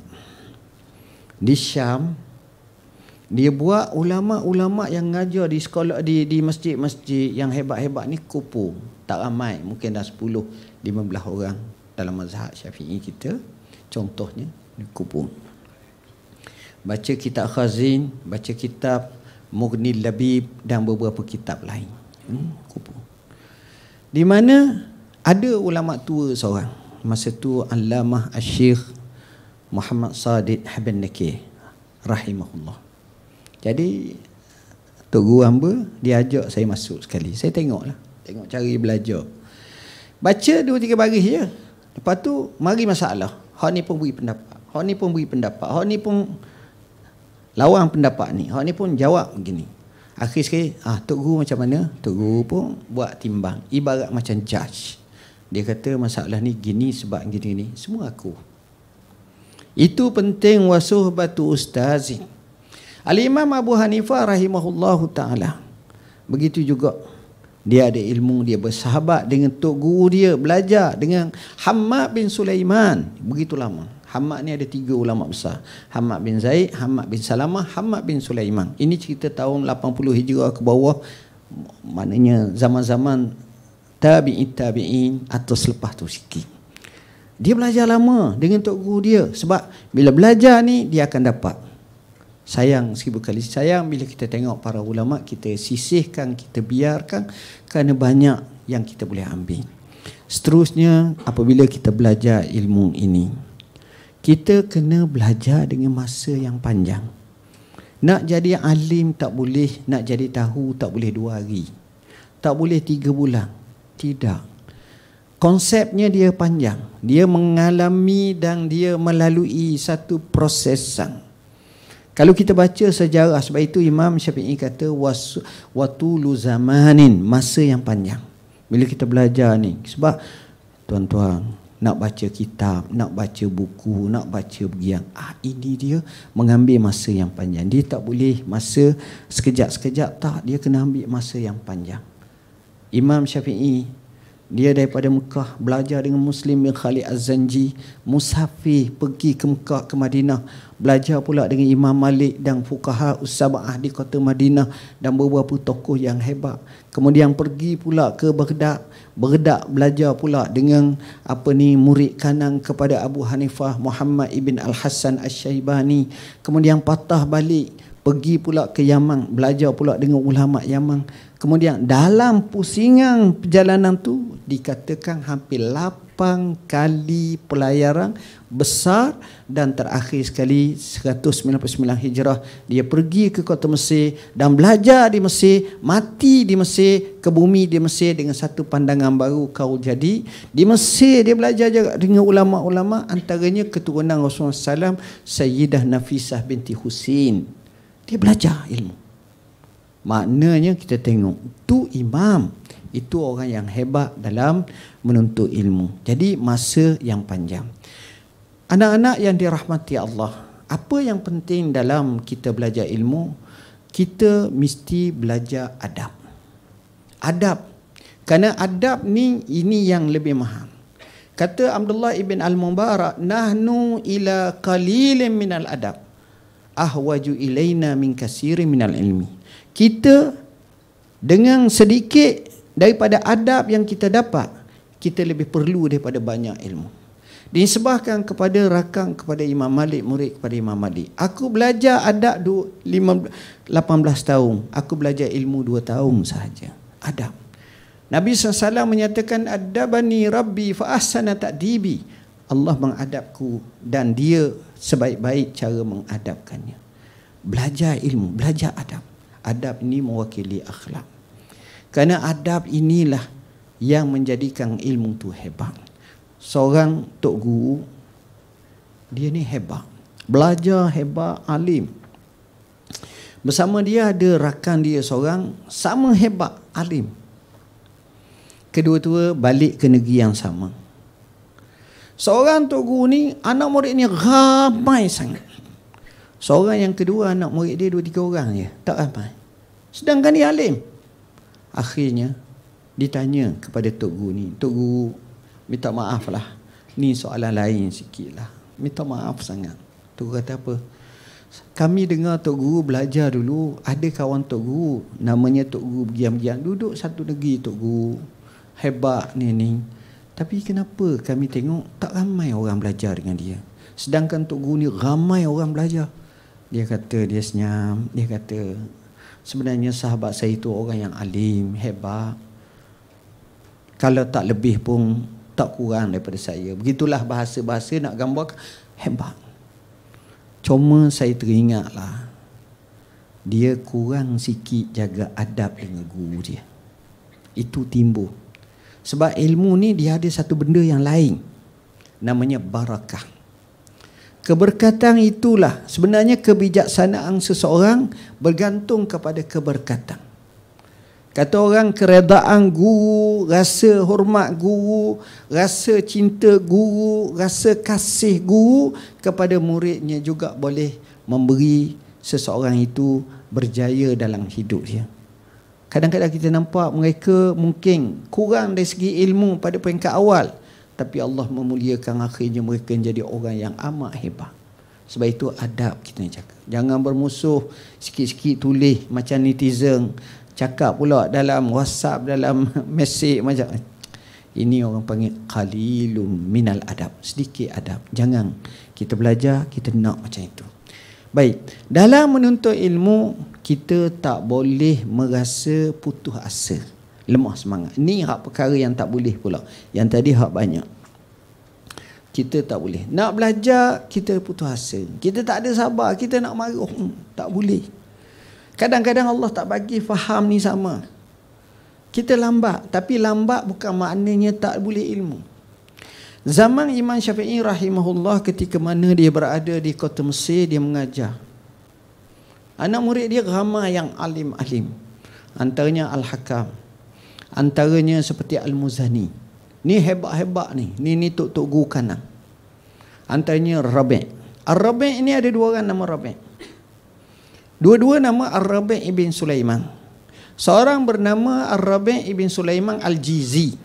Di Syam, dia buat ulama-ulama yang ngajar di sekolah di di masjid-masjid yang hebat-hebat ni kupu. Tak ramai, mungkin dah 10, 15 orang dalam mazhab Syafi'i kita. Contohnya, ni kupu baca kitab Khazin, baca kitab Mughni Labib dan beberapa kitab lain. Hmm? Di mana ada ulama tua seorang. Masa tu Allamah asy Muhammad Sadid Ibn Nakir rahimahullah. Jadi Tok Guru hamba dia ajak saya masuk sekali. Saya tengoklah. Tengok cari belajar. Baca dua tiga baris je. Lepas tu mari masalah. Hak ni pun beri pendapat. Hak ni pun beri pendapat. Hak ni pun lawang pendapat ni. Hak ni pun jawab begini. Akhir sekali, ah Tok Guru macam mana? Tok Guru pun buat timbang. Ibarat macam judge. Dia kata masalah ni gini sebab gini ni Semua aku. Itu penting wasuh batu ustazin. Al-Imam Abu Hanifah rahimahullahu ta'ala. Begitu juga. Dia ada ilmu, dia bersahabat dengan Tok Guru dia. Belajar dengan Hamad bin Sulaiman. Begitu lama. Hamad ni ada tiga ulama besar. Hamad bin Zaid, Hamad bin Salamah, Hamad bin Sulaiman. Ini cerita tahun 80 Hijrah ke bawah. Maknanya zaman-zaman tabiin tabi'in atau selepas tu sikit. Dia belajar lama dengan tok guru dia sebab bila belajar ni dia akan dapat. Sayang seribu kali sayang bila kita tengok para ulama kita sisihkan, kita biarkan kerana banyak yang kita boleh ambil. Seterusnya apabila kita belajar ilmu ini kita kena belajar dengan masa yang panjang nak jadi alim tak boleh nak jadi tahu tak boleh dua hari tak boleh tiga bulan tidak konsepnya dia panjang dia mengalami dan dia melalui satu prosesan kalau kita baca sejarah sebab itu Imam Syafi'i kata watulu zamanin masa yang panjang bila kita belajar ni sebab tuan-tuan nak baca kitab, nak baca buku, nak baca yang Ah ini dia mengambil masa yang panjang. Dia tak boleh masa sekejap-sekejap tak, dia kena ambil masa yang panjang. Imam Syafi'i dia daripada Mekah belajar dengan Muslim bin Khalid Az-Zanji, musafir pergi ke Mekah ke Madinah, belajar pula dengan Imam Malik dan fuqaha Usamah di kota Madinah dan beberapa tokoh yang hebat. Kemudian pergi pula ke Baghdad berdak belajar pula dengan apa ni murid kanan kepada Abu Hanifah Muhammad ibn Al Hasan ash-Shaybani kemudian patah balik pergi pula ke Yaman belajar pula dengan ulama Yaman kemudian dalam pusingan perjalanan tu dikatakan hampir Kupang kali pelayaran besar dan terakhir sekali 199 Hijrah dia pergi ke kota Mesir dan belajar di Mesir mati di Mesir ke bumi di Mesir dengan satu pandangan baru kau jadi di Mesir dia belajar juga dengan ulama-ulama antaranya keturunan Rasulullah SAW Sayyidah Nafisah binti Husin dia belajar ilmu maknanya kita tengok tu imam itu orang yang hebat dalam menuntut ilmu. Jadi masa yang panjang. Anak-anak yang dirahmati Allah, apa yang penting dalam kita belajar ilmu? Kita mesti belajar adab. Adab. Kerana adab ni ini yang lebih mahal. Kata Abdullah ibn Al-Mubarak, "Nahnu ila qalilin min al-adab." ahwaju ilaina min kasirin minal ilmi kita dengan sedikit daripada adab yang kita dapat kita lebih perlu daripada banyak ilmu Disebahkan kepada rakan kepada Imam Malik Murid kepada Imam Malik Aku belajar adab 18 tahun Aku belajar ilmu 2 tahun sahaja Adab Nabi SAW menyatakan Adabani Rabbi fa'asana ta'dibi Allah mengadabku dan dia sebaik-baik cara mengadabkannya Belajar ilmu, belajar adab Adab ni mewakili akhlak kerana adab inilah yang menjadikan ilmu tu hebat. Seorang tok guru dia ni hebat. Belajar hebat, alim. Bersama dia ada rakan dia seorang sama hebat, alim. Kedua-dua balik ke negeri yang sama. Seorang tok guru ni anak murid ni ramai sangat. Seorang yang kedua anak murid dia dua tiga orang je, tak ramai. Sedangkan dia alim. Akhirnya Ditanya kepada Tok Guru ni Tok Guru Minta maaf lah Ni soalan lain sikit lah Minta maaf sangat Tok Guru kata apa Kami dengar Tok Guru belajar dulu Ada kawan Tok Guru Namanya Tok Guru Giam-giam Duduk satu negeri Tok Guru Hebat ni ni Tapi kenapa kami tengok Tak ramai orang belajar dengan dia Sedangkan Tok Guru ni ramai orang belajar Dia kata dia senyam Dia kata sebenarnya sahabat saya itu orang yang alim, hebat. Kalau tak lebih pun tak kurang daripada saya. Begitulah bahasa-bahasa nak gambarkan hebat. Cuma saya teringatlah dia kurang sikit jaga adab dengan guru dia. Itu timbul. Sebab ilmu ni dia ada satu benda yang lain. Namanya barakah. Keberkatan itulah sebenarnya kebijaksanaan seseorang bergantung kepada keberkatan. Kata orang keredaan guru, rasa hormat guru, rasa cinta guru, rasa kasih guru kepada muridnya juga boleh memberi seseorang itu berjaya dalam hidup dia. Kadang-kadang kita nampak mereka mungkin kurang dari segi ilmu pada peringkat awal, tapi Allah memuliakan akhirnya mereka menjadi orang yang amat hebat sebab itu adab kita cakap. jangan bermusuh sikit-sikit tulis macam netizen cakap pula dalam whatsapp dalam mesej macam ini orang panggil qalilum minal adab sedikit adab jangan kita belajar kita nak macam itu baik dalam menuntut ilmu kita tak boleh merasa putus asa lemah semangat ni hak perkara yang tak boleh pula yang tadi hak banyak kita tak boleh nak belajar kita putus asa kita tak ada sabar kita nak marah hmm, tak boleh kadang-kadang Allah tak bagi faham ni sama kita lambat tapi lambat bukan maknanya tak boleh ilmu zaman Imam Syafi'i rahimahullah ketika mana dia berada di kota Mesir dia mengajar anak murid dia ramai yang alim-alim antaranya Al-Hakam antaranya seperti Al-Muzani ni hebat-hebat ni ni ni tok-tok guru kanan antaranya Rabi' Ar-Rabi' ni ada dua orang nama Rabi' dua-dua nama Ar-Rabi' ibn Sulaiman seorang bernama Ar-Rabi' ibn Sulaiman Al-Jizi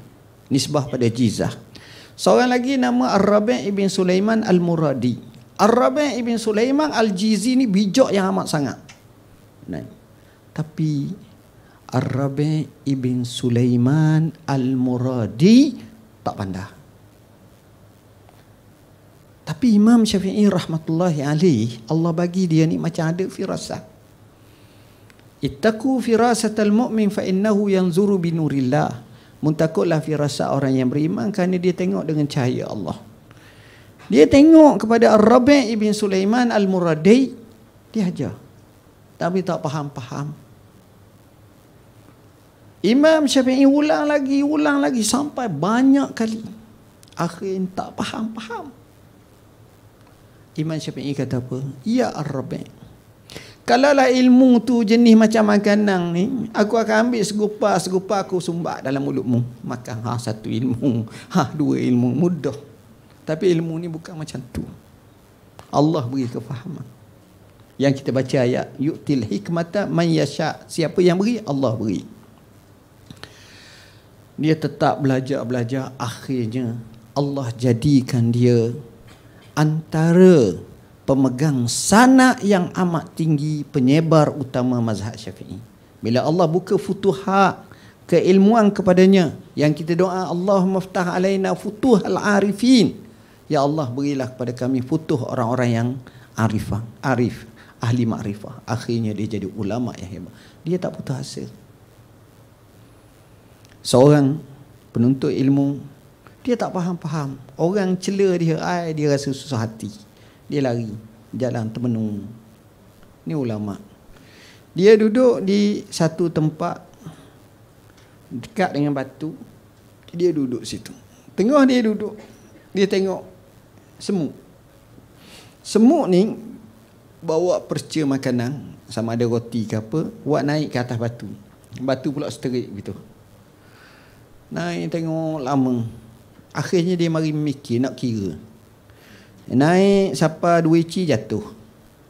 nisbah pada Jizah seorang lagi nama Ar-Rabi' ibn Sulaiman Al-Muradi Ar-Rabi' ibn Sulaiman Al-Jizi ni bijak yang amat sangat nah. tapi Ar-Rabi ibn Sulaiman Al-Muradi tak pandah. Tapi Imam Syafi'i rahmatullahi alaih Allah bagi dia ni macam ada firasat. Ittaku firasat al-mu'min fa innahu yanzuru bi nurillah. Muntakutlah firasat orang yang beriman kerana dia tengok dengan cahaya Allah. Dia tengok kepada Ar-Rabi' ibn Sulaiman al-Muradi dia ajar. Tapi tak faham-faham. Imam Syafi'i ulang lagi, ulang lagi sampai banyak kali. Akhirnya tak faham, faham. Imam Syafi'i kata apa? Ya Rabbi. Kalau lah ilmu tu jenis macam makanan ni, aku akan ambil segupa, segupa aku sumbat dalam mulutmu. Makan ha satu ilmu, ha dua ilmu, mudah. Tapi ilmu ni bukan macam tu. Allah beri kefahaman. Yang kita baca ayat, yu'til hikmata man yasha. Siapa yang beri? Allah beri dia tetap belajar-belajar akhirnya Allah jadikan dia antara pemegang sana yang amat tinggi penyebar utama mazhab syafi'i bila Allah buka futuhat keilmuan kepadanya yang kita doa Allahumma ftah alaina al arifin ya Allah berilah kepada kami futuh orang-orang yang arifah arif ahli makrifah akhirnya dia jadi ulama yang hebat dia tak putus hasil seorang penuntut ilmu dia tak faham-faham orang cela dia ai dia rasa susah hati dia lari jalan termenung Ini ulama dia duduk di satu tempat dekat dengan batu dia duduk situ tengah dia duduk dia tengok semut semut ni bawa perca makanan sama ada roti ke apa buat naik ke atas batu batu pula seterik gitu Naik tengok lama Akhirnya dia mari mikir nak kira Naik sapa dua ici jatuh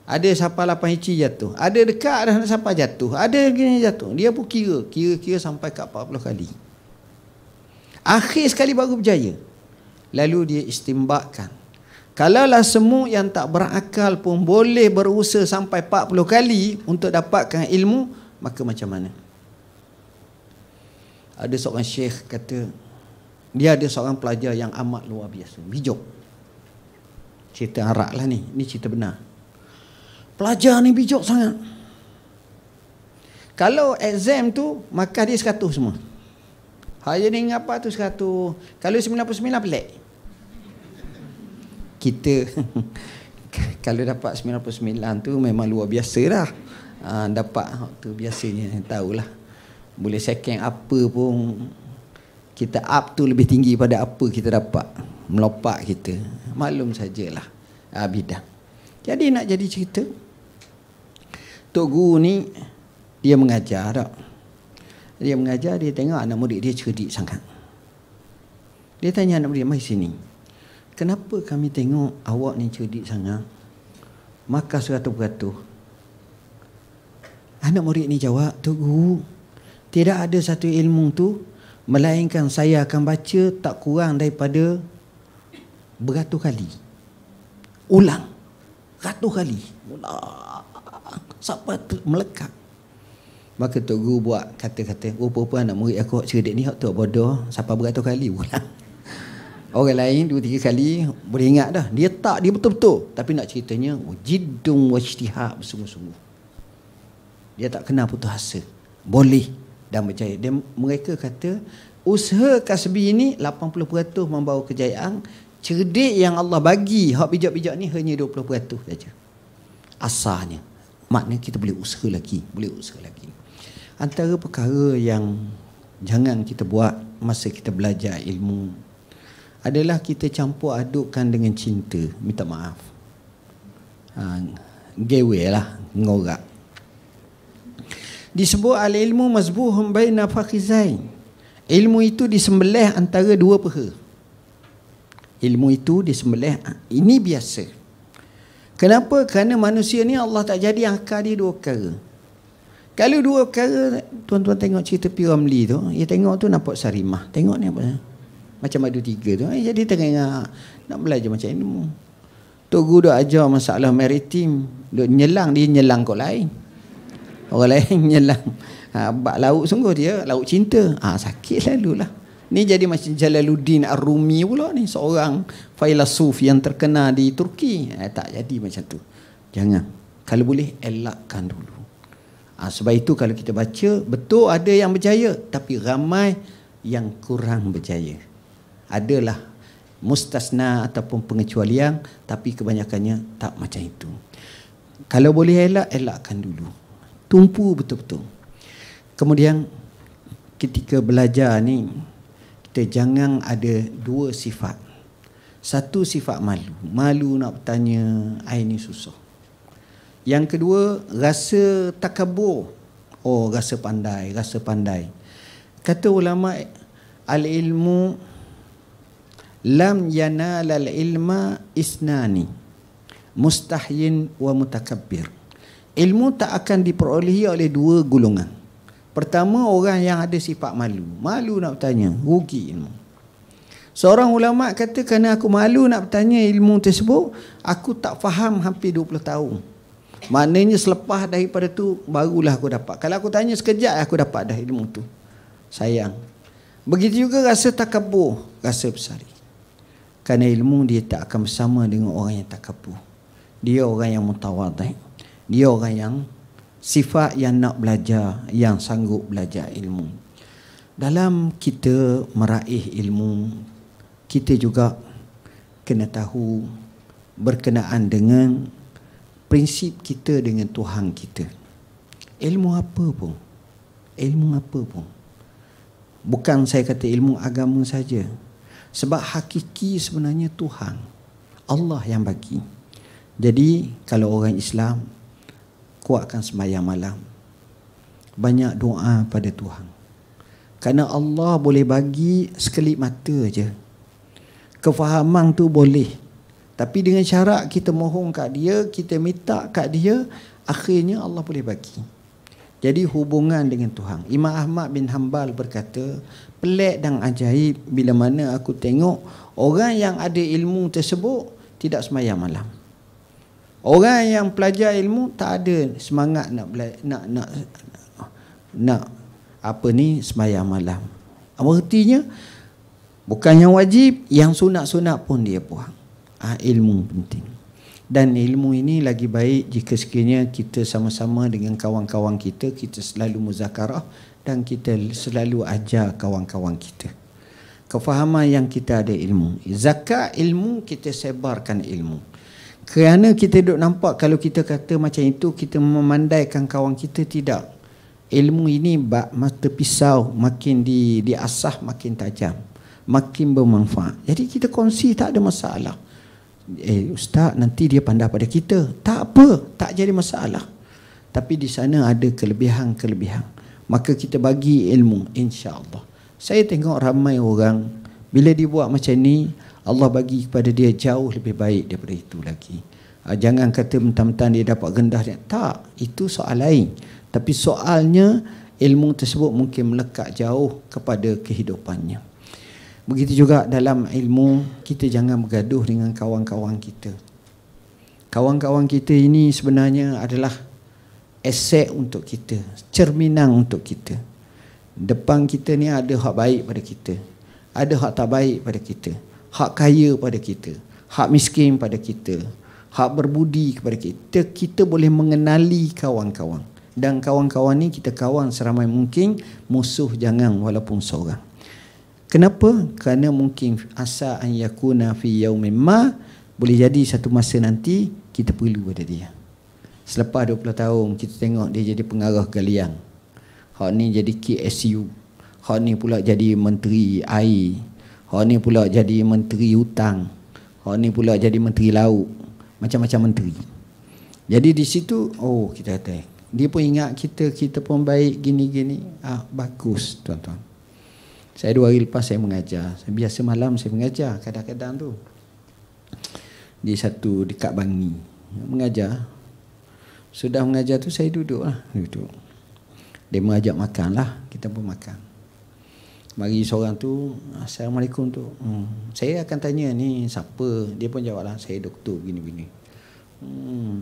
ada sapa lapan hici jatuh Ada dekat ada nak sapa jatuh Ada gini jatuh Dia pun kira Kira-kira sampai kat 40 kali Akhir sekali baru berjaya Lalu dia istimbakkan Kalaulah semua yang tak berakal pun Boleh berusaha sampai 40 kali Untuk dapatkan ilmu Maka macam mana ada seorang syekh kata dia ada seorang pelajar yang amat luar biasa bijak cerita arak lah ni ni cerita benar pelajar ni bijak sangat kalau exam tu maka dia sekatuh semua Hari ni apa tu sekatuh kalau sembilan puluh sembilan pelik kita kalau dapat sembilan puluh sembilan tu memang luar biasa dah ah, dapat tu biasanya tahulah boleh second apa pun kita up tu lebih tinggi pada apa kita dapat melompat kita maklum sajalah abidah ah, jadi nak jadi cerita Tok Guru ni dia mengajar tak dia mengajar dia tengok anak murid dia cerdik sangat dia tanya anak murid mari sini kenapa kami tengok awak ni cerdik sangat markah 100% anak murid ni jawab Tok Guru tidak ada satu ilmu tu melainkan saya akan baca tak kurang daripada beratus kali ulang ratus kali ulang sampai melekat maka tok guru buat kata-kata rupa-rupa oh, anak murid aku cerdik ni tok bodoh sampai beratus kali ulang orang lain dua tiga kali boleh ingat dah dia tak dia betul-betul tapi nak ceritanya jidung wajtihak bersungguh-sungguh dia tak kena putus asa boleh dan berjaya. Dia, mereka kata usaha kasbi ini 80% membawa kejayaan. Cerdik yang Allah bagi hak bijak-bijak ni hanya 20% saja. Asalnya. Maknanya kita boleh usaha lagi. Boleh usaha lagi. Antara perkara yang jangan kita buat masa kita belajar ilmu adalah kita campur adukkan dengan cinta. Minta maaf. Ha, ah, gewe lah. Ngorak disebut al-ilmu mazbuhum baina fakhizain. Ilmu itu disembelih antara dua peha. Ilmu itu disembelih ah, ini biasa. Kenapa? Kerana manusia ni Allah tak jadi akal dia dua perkara. Kalau dua perkara tuan-tuan tengok cerita Pi tu, dia tengok tu nampak sarimah. Tengok ni apa? Macam madu tiga tu. Eh, jadi tengah nak belajar macam ilmu. Tok Guru dah ajar masalah maritim. Dia nyelang, dia nyelang kot lain orang lain menyelam ha, laut sungguh dia lauk cinta ah ha, sakit lalu lah ni jadi macam Jalaluddin Ar-Rumi pula ni seorang filosof yang terkena di Turki eh, tak jadi macam tu jangan kalau boleh elakkan dulu ha, sebab itu kalau kita baca betul ada yang berjaya tapi ramai yang kurang berjaya adalah mustasna ataupun pengecualian tapi kebanyakannya tak macam itu kalau boleh elak elakkan dulu tumpu betul-betul. Kemudian ketika belajar ni kita jangan ada dua sifat. Satu sifat malu. Malu nak bertanya, ai ni susah. Yang kedua, rasa takabur. Oh, rasa pandai, rasa pandai. Kata ulama al-ilmu lam yanal al-ilma isnani mustahyin wa mutakabbir ilmu tak akan diperolehi oleh dua golongan pertama orang yang ada sifat malu malu nak bertanya rugi ilmu seorang ulama kata kerana aku malu nak bertanya ilmu tersebut aku tak faham hampir 20 tahun maknanya selepas daripada tu barulah aku dapat kalau aku tanya sekejap aku dapat dah ilmu tu sayang Begitu juga rasa takabur, rasa besar. Kerana ilmu dia tak akan bersama dengan orang yang takabur. Dia orang yang mutawadhi dia orang yang sifat yang nak belajar yang sanggup belajar ilmu dalam kita meraih ilmu kita juga kena tahu berkenaan dengan prinsip kita dengan Tuhan kita ilmu apa pun ilmu apa pun bukan saya kata ilmu agama saja sebab hakiki sebenarnya Tuhan Allah yang bagi jadi kalau orang Islam aku akan semayang malam banyak doa pada Tuhan kerana Allah boleh bagi sekelip mata je kefahaman tu boleh tapi dengan syarat kita mohon kat dia kita minta kat dia akhirnya Allah boleh bagi jadi hubungan dengan Tuhan Imam Ahmad bin Hanbal berkata pelik dan ajaib bila mana aku tengok orang yang ada ilmu tersebut tidak semayang malam Orang yang pelajar ilmu tak ada semangat nak nak nak nak, nak apa ni semaya malam. Apa artinya? Bukan yang wajib, yang sunat-sunat pun dia buang. Ha, ilmu penting. Dan ilmu ini lagi baik jika sekiranya kita sama-sama dengan kawan-kawan kita, kita selalu muzakarah dan kita selalu ajar kawan-kawan kita. Kefahaman yang kita ada ilmu. Zakat ilmu, kita sebarkan ilmu. Kerana kita duduk nampak kalau kita kata macam itu kita memandaikan kawan kita tidak. Ilmu ini bak mata pisau makin di diasah makin tajam, makin bermanfaat. Jadi kita kongsi tak ada masalah. Eh ustaz nanti dia pandang pada kita. Tak apa, tak jadi masalah. Tapi di sana ada kelebihan-kelebihan. Maka kita bagi ilmu insya-Allah. Saya tengok ramai orang bila dibuat macam ni Allah bagi kepada dia jauh lebih baik daripada itu lagi ah, jangan kata mentang-mentang dia dapat gendah dia. tak, itu soal lain tapi soalnya ilmu tersebut mungkin melekat jauh kepada kehidupannya begitu juga dalam ilmu kita jangan bergaduh dengan kawan-kawan kita kawan-kawan kita ini sebenarnya adalah aset untuk kita cerminan untuk kita depan kita ni ada hak baik pada kita ada hak tak baik pada kita hak kaya pada kita, hak miskin pada kita, hak berbudi kepada kita. Kita boleh mengenali kawan-kawan. Dan kawan-kawan ni kita kawan seramai mungkin, musuh jangan walaupun seorang. Kenapa? Kerana mungkin asa an yakuna fi yaumin ma boleh jadi satu masa nanti kita perlu pada dia. Selepas 20 tahun kita tengok dia jadi pengarah galian. Hak ni jadi KSU. Hak ni pula jadi menteri air. Orang ni pula jadi menteri hutang. Orang ni pula jadi menteri laut. Macam-macam menteri. Jadi di situ, oh kita kata, dia pun ingat kita, kita pun baik gini-gini. Ah, bagus tuan-tuan. Saya dua hari lepas saya mengajar. Saya Biasa malam saya mengajar kadang-kadang tu. Di satu dekat bangi. Mengajar. Sudah mengajar tu saya duduklah, Duduk. Dia mengajak makanlah, Kita pun makan mari seorang tu assalamualaikum tu hmm. saya akan tanya ni siapa dia pun jawablah saya doktor gini gini hmm.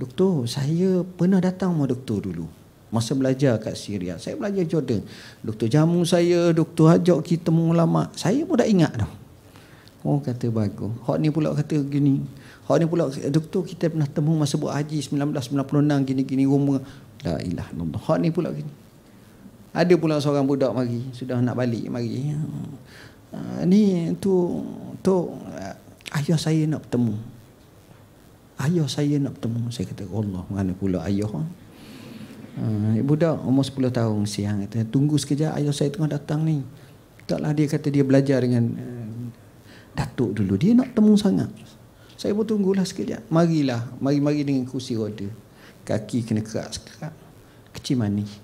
doktor saya pernah datang mau doktor dulu masa belajar kat Syria saya belajar Jordan doktor jamu saya doktor ajak kita ulama saya pun tak ingat dah oh kata bagus hak ni pula kata gini hak ni pula doktor kita pernah temu masa buat haji 1996 gini gini rumah la ilah hak ni pula gini ada pula seorang budak mari sudah nak balik mari ha, ni tu tu eh, ayah saya nak bertemu ayah saya nak bertemu saya kata Allah mana pula ayah ha, budak umur 10 tahun siang kata tunggu sekejap ayah saya tengah datang ni taklah dia kata dia belajar dengan eh, datuk dulu dia nak temu sangat saya pun tunggulah sekejap marilah mari-mari dengan kursi roda kaki kena kerak sekerak kecil manis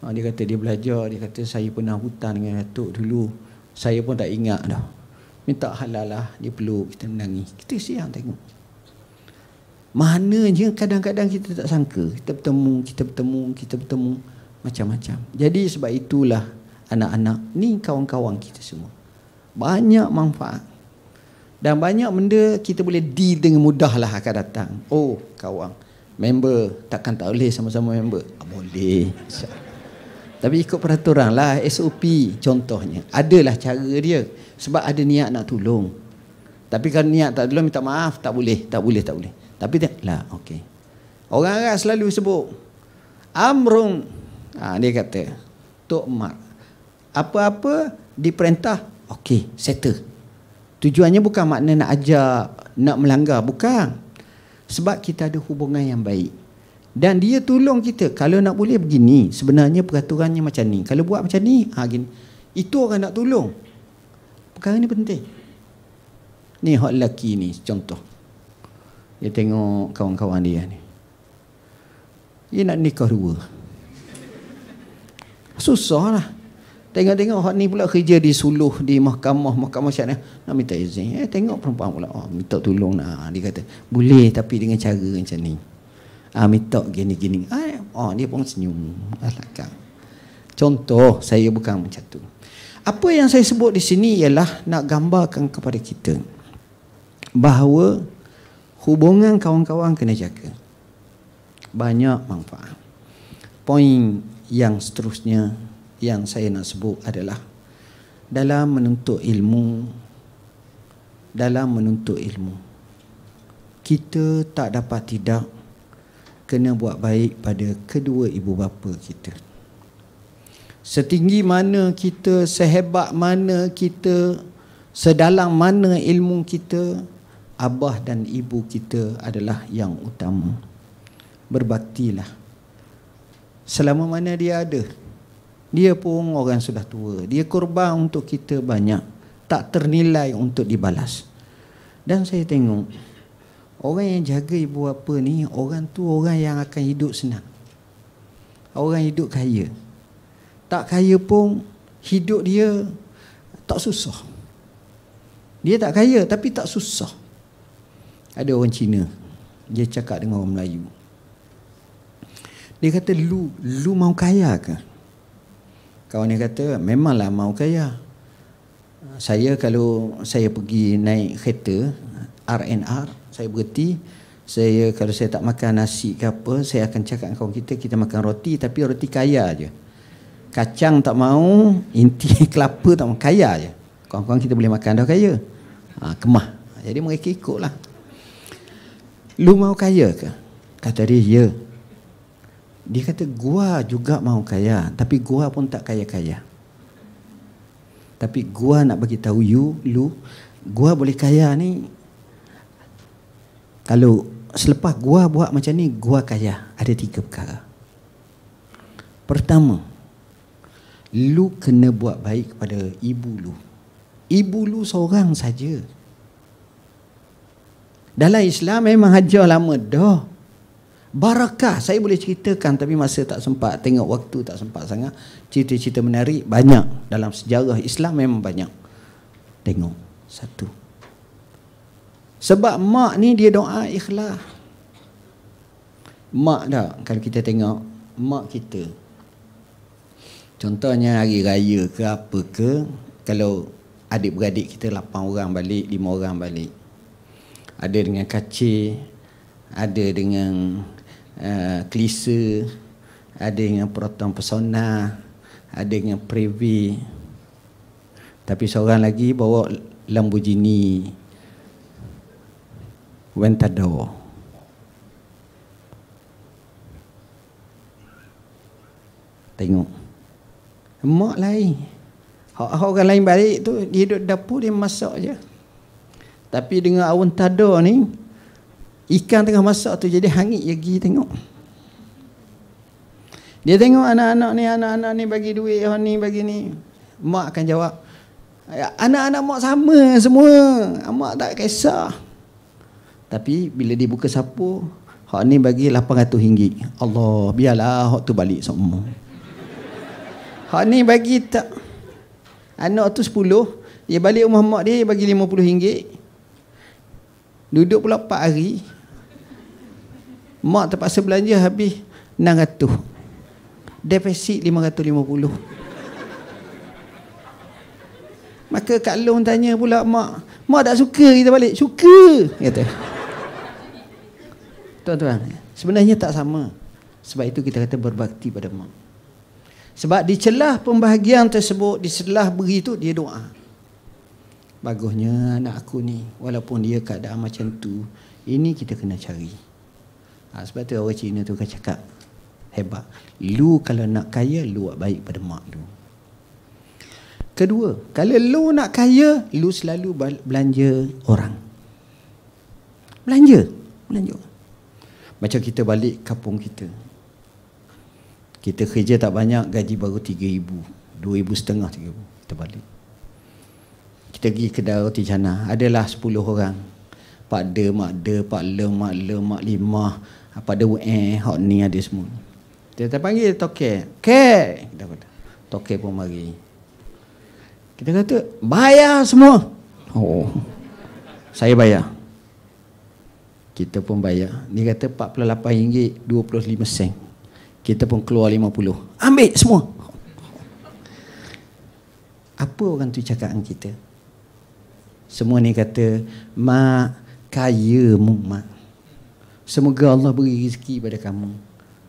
Ha, dia kata dia belajar dia kata saya pernah hutang dengan atuk dulu saya pun tak ingat dah minta halal lah dia peluk kita menangis kita siang tengok mananya kadang-kadang kita tak sangka kita bertemu kita bertemu kita bertemu macam-macam jadi sebab itulah anak-anak ni kawan-kawan kita semua banyak manfaat dan banyak benda kita boleh deal dengan mudah lah akan datang oh kawan member takkan tak boleh sama-sama member ah, boleh insyaAllah tapi ikut peraturan lah SOP contohnya Adalah cara dia Sebab ada niat nak tolong Tapi kalau niat tak tolong minta maaf Tak boleh, tak boleh, tak boleh Tapi tak, lah ok Orang Arab selalu sebut Amrung ha, Dia kata Tok Mak Apa-apa diperintah Ok, settle Tujuannya bukan makna nak ajak Nak melanggar, bukan Sebab kita ada hubungan yang baik dan dia tolong kita kalau nak boleh begini sebenarnya peraturannya macam ni kalau buat macam ni ha gini itu orang nak tolong perkara ni penting ni hak lelaki ni contoh dia tengok kawan-kawan dia ni dia nak nikah dua susah lah tengok-tengok hak ni pula kerja di suluh di mahkamah mahkamah syariah nak minta izin eh tengok perempuan pula oh, minta tolong lah dia kata boleh tapi dengan cara macam ni Amitok ah, gini-gini. Ah, oh, dia pun senyum. Alakang. Contoh, saya bukan macam tu. Apa yang saya sebut di sini ialah nak gambarkan kepada kita bahawa hubungan kawan-kawan kena jaga. Banyak manfaat. Poin yang seterusnya yang saya nak sebut adalah dalam menuntut ilmu dalam menuntut ilmu kita tak dapat tidak kena buat baik pada kedua ibu bapa kita. Setinggi mana kita, sehebat mana kita, sedalam mana ilmu kita, abah dan ibu kita adalah yang utama. Berbaktilah. Selama mana dia ada, dia pun orang sudah tua. Dia korban untuk kita banyak. Tak ternilai untuk dibalas. Dan saya tengok, Orang yang jaga ibu bapa ni Orang tu orang yang akan hidup senang Orang hidup kaya Tak kaya pun Hidup dia Tak susah Dia tak kaya tapi tak susah Ada orang Cina Dia cakap dengan orang Melayu Dia kata Lu lu mau kaya ke? Kawan dia kata Memanglah mau kaya Saya kalau saya pergi naik kereta RNR saya berhenti saya kalau saya tak makan nasi ke apa saya akan cakap dengan kawan kita kita makan roti tapi roti kaya aje kacang tak mau inti kelapa tak mau kaya aje kawan-kawan kita boleh makan dah kaya ha, kemah jadi mereka ikut lah lu mau kaya ke kata dia ya dia kata gua juga mau kaya tapi gua pun tak kaya-kaya tapi gua nak bagi tahu you lu gua boleh kaya ni kalau selepas gua buat macam ni, gua kaya. Ada tiga perkara. Pertama, lu kena buat baik kepada ibu lu. Ibu lu seorang saja. Dalam Islam memang hajar lama dah. Barakah. Saya boleh ceritakan tapi masa tak sempat. Tengok waktu tak sempat sangat. Cerita-cerita menarik banyak. Dalam sejarah Islam memang banyak. Tengok. Satu. Sebab mak ni dia doa ikhlas. Mak dah kalau kita tengok mak kita. Contohnya hari raya ke apa ke kalau adik-beradik kita 8 orang balik, 5 orang balik. Ada dengan kacir, ada dengan uh, eh, klise, ada dengan proton pesona, ada dengan privy. Tapi seorang lagi bawa Lamborghini. Ventador. Tengok. Mak lain. Orang lain balik tu, dia duduk dapur, dia masak je. Tapi dengan awan tada ni, ikan tengah masak tu jadi hangit je pergi tengok. Dia tengok anak-anak ni, anak-anak ni bagi duit, orang ni bagi ni. Mak akan jawab, anak-anak mak sama semua. Mak tak kisah. Tapi bila dia buka sapu, hak ni bagi 800 ringgit. Allah, biarlah hak tu balik semua. Hak ni bagi tak anak tu 10, dia balik rumah mak dia bagi 50 ringgit. Duduk pula 4 hari. Mak terpaksa belanja habis 600. Defisit 550. Maka Kak Long tanya pula mak, mak tak suka kita balik? Suka, kata. Tuan-tuan, sebenarnya tak sama. Sebab itu kita kata berbakti pada mak. Sebab di celah pembahagian tersebut, di celah begitu dia doa. Bagusnya anak aku ni, walaupun dia keadaan macam tu, ini kita kena cari. Ha, sebab tu orang Cina tu kan cakap, hebat. Lu kalau nak kaya, lu baik pada mak lu. Kedua, kalau lu nak kaya, lu selalu belanja orang. Belanja, belanja orang. Macam kita balik kampung kita Kita kerja tak banyak Gaji baru RM3,000 RM2,500 setengah RM3,000 Kita balik Kita pergi kedai roti jana Adalah 10 orang Pak De, Mak De, Pak Le, Mak Le, Mak Limah Pak De, Eh, Hak Ni ada semua Dia tak panggil Toke Ke Toke pun mari Kita kata Bayar semua Oh Saya bayar kita pun bayar dia kata RM48.25 kita pun keluar RM50 ambil semua apa orang tu cakap dengan kita semua ni kata mak kaya mu mak semoga Allah beri rezeki pada kamu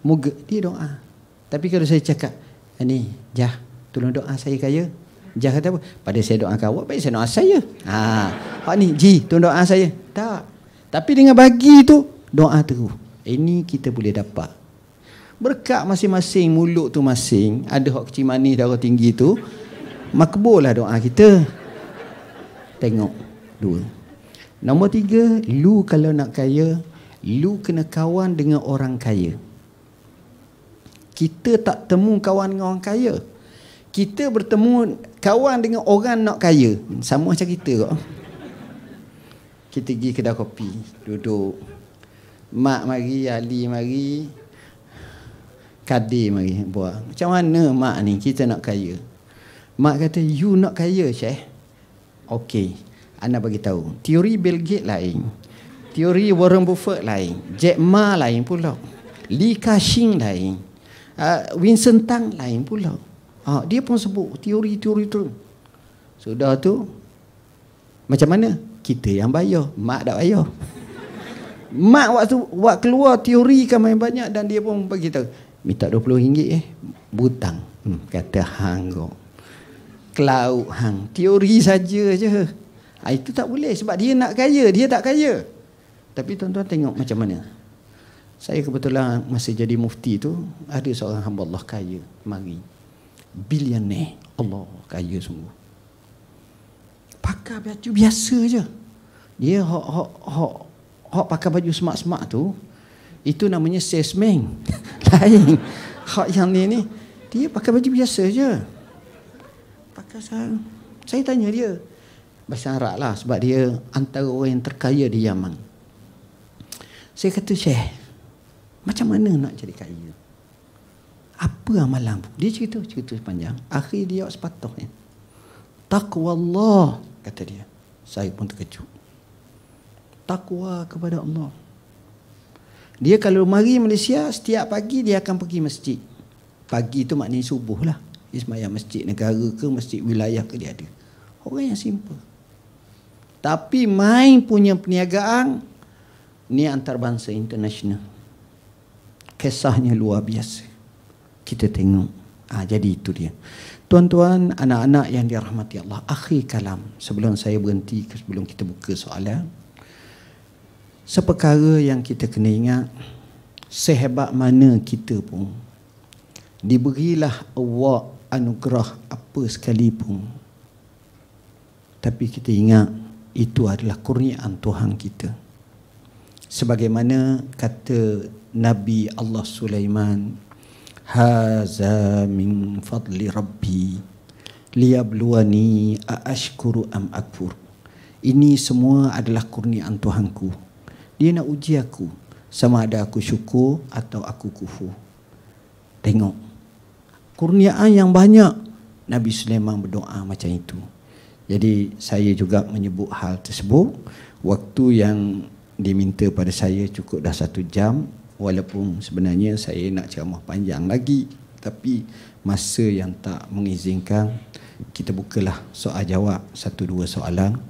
moga dia doa tapi kalau saya cakap ni jah tolong doa saya kaya jah kata apa pada saya doakan awak baik saya doa saya ha hak ni ji tolong doa saya tak tapi dengan bagi tu doa tu. Ini eh, kita boleh dapat. Berkat masing-masing mulut tu masing, ada hak kecil manis darah tinggi tu, makbul lah doa kita. Tengok dua. Nombor tiga, lu kalau nak kaya, lu kena kawan dengan orang kaya. Kita tak temu kawan dengan orang kaya. Kita bertemu kawan dengan orang nak kaya. Sama macam kita kot kita pergi kedai kopi duduk mak mari ali mari kadir mari buat macam mana mak ni kita nak kaya mak kata you nak kaya syekh okey ana bagi tahu teori bill gates lain teori warren buffett lain jack ma lain pula lee ka shing lain uh, ah, winston tang lain pula ha, dia pun sebut teori-teori tu sudah tu macam mana kita yang bayar mak tak bayar mak waktu buat keluar teori kan main banyak dan dia pun bagi tahu minta 20 ringgit eh butang hmm, kata hang go cloud hang teori saja je ha, itu tak boleh sebab dia nak kaya dia tak kaya tapi tuan-tuan tengok macam mana saya kebetulan masih jadi mufti tu ada seorang hamba Allah kaya mari billionaire Allah kaya sungguh pakai baju biasa je dia hok hok hok hok pakai baju semak-semak tu itu namanya sesmeng lain hok yang ni ni dia pakai baju biasa je pakai saya saya tanya dia bahasa Arab lah sebab dia antara orang yang terkaya di Yaman saya kata Syekh macam mana nak jadi kaya apa amalan dia cerita cerita sepanjang akhir dia sepatutnya takwa Allah kata dia saya pun terkejut takwa kepada Allah. Dia kalau mari Malaysia, setiap pagi dia akan pergi masjid. Pagi itu maknanya subuh lah. Ismaya masjid negara ke masjid wilayah ke dia ada. Orang yang simple. Tapi main punya perniagaan ni antarabangsa international. Kisahnya luar biasa. Kita tengok. Ha, jadi itu dia. Tuan-tuan, anak-anak yang dirahmati Allah. Akhir kalam sebelum saya berhenti, sebelum kita buka soalan. Seperkara yang kita kena ingat Sehebat mana kita pun Diberilah Allah anugerah apa sekalipun Tapi kita ingat Itu adalah kurniaan Tuhan kita Sebagaimana kata Nabi Allah Sulaiman Haza min fadli rabbi Liabluani aashkuru am akfur Ini semua adalah kurniaan Tuhanku. Dia nak uji aku sama ada aku syukur atau aku kufu. Tengok. Kurniaan yang banyak Nabi Sulaiman berdoa macam itu. Jadi saya juga menyebut hal tersebut. Waktu yang diminta pada saya cukup dah satu jam. Walaupun sebenarnya saya nak ceramah panjang lagi. Tapi masa yang tak mengizinkan, kita bukalah soal jawab satu dua soalan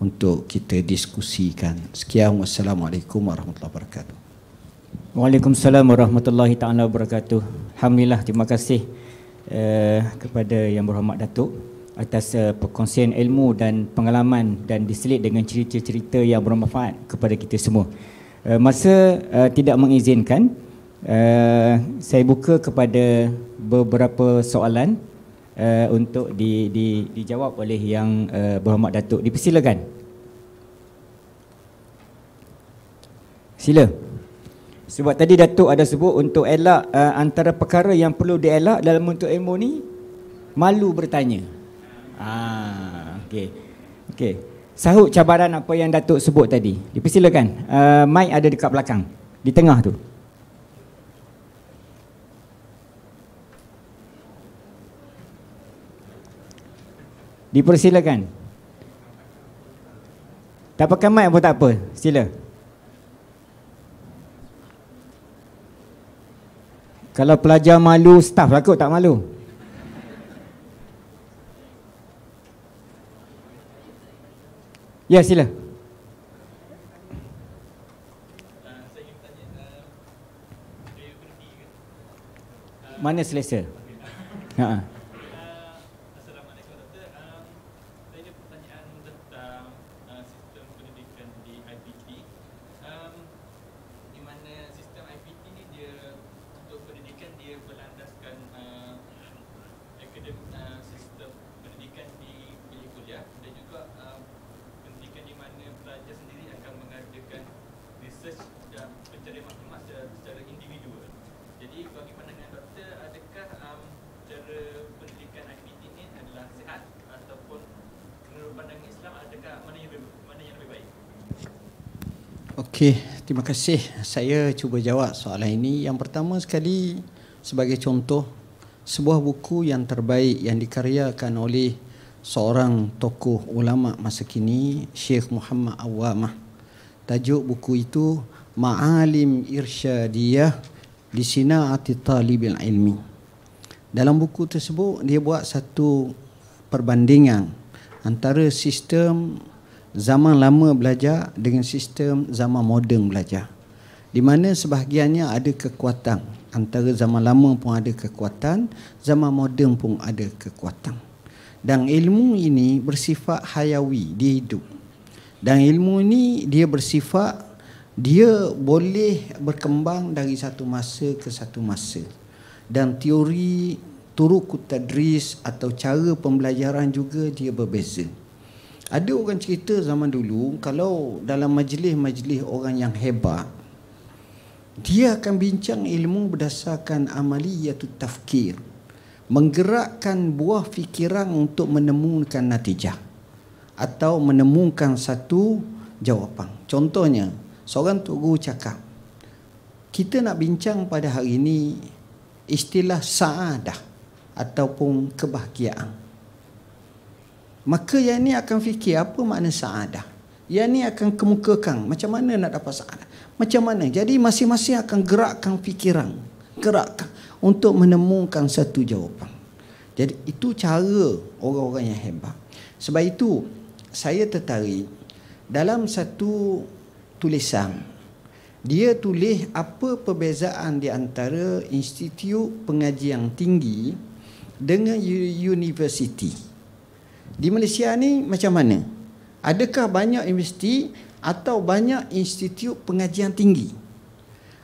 untuk kita diskusikan. Sekian wassalamualaikum warahmatullahi wabarakatuh. Waalaikumsalam warahmatullahi taala wabarakatuh. Alhamdulillah terima kasih uh, kepada Yang Berhormat Datuk atas uh, perkongsian ilmu dan pengalaman dan diselit dengan cerita-cerita yang bermanfaat kepada kita semua. Uh, masa uh, tidak mengizinkan uh, saya buka kepada beberapa soalan uh, untuk di, di, dijawab oleh yang eh, uh, berhormat Datuk. Dipersilakan. Sila. Sebab tadi Datuk ada sebut untuk elak uh, antara perkara yang perlu dielak dalam untuk ilmu ni malu bertanya. Ah, okey. Okey. Sahut cabaran apa yang Datuk sebut tadi. Dipersilakan. Uh, mic ada dekat belakang. Di tengah tu. Dipersilakan. Tak pakai mic pun tak apa. Sila. Kalau pelajar malu, staff lah kot tak malu. Ya, sila. Mana selesa? Ha. Okey, terima kasih. Saya cuba jawab soalan ini. Yang pertama sekali sebagai contoh sebuah buku yang terbaik yang dikaryakan oleh seorang tokoh ulama masa kini Syekh Muhammad Awamah. Tajuk buku itu Ma'alim Irsyadiyah li Sina'ati Talibil Ilmi. Dalam buku tersebut dia buat satu perbandingan antara sistem zaman lama belajar dengan sistem zaman moden belajar di mana sebahagiannya ada kekuatan antara zaman lama pun ada kekuatan zaman moden pun ada kekuatan dan ilmu ini bersifat hayawi dia hidup dan ilmu ini dia bersifat dia boleh berkembang dari satu masa ke satu masa dan teori turuk tadris atau cara pembelajaran juga dia berbeza ada orang cerita zaman dulu kalau dalam majlis-majlis orang yang hebat dia akan bincang ilmu berdasarkan amali amaliyatu tafkir menggerakkan buah fikiran untuk menemukan natijah atau menemukan satu jawapan. Contohnya, seorang tu guru cakap, kita nak bincang pada hari ini istilah saadah ataupun kebahagiaan. Maka yang ni akan fikir apa makna saadah. Yang ni akan kemukakan macam mana nak dapat saadah. Macam mana. Jadi masing-masing akan gerakkan fikiran. Gerakkan untuk menemukan satu jawapan. Jadi itu cara orang-orang yang hebat. Sebab itu saya tertarik dalam satu tulisan. Dia tulis apa perbezaan di antara institut pengajian tinggi dengan universiti di Malaysia ni macam mana? Adakah banyak universiti atau banyak institut pengajian tinggi?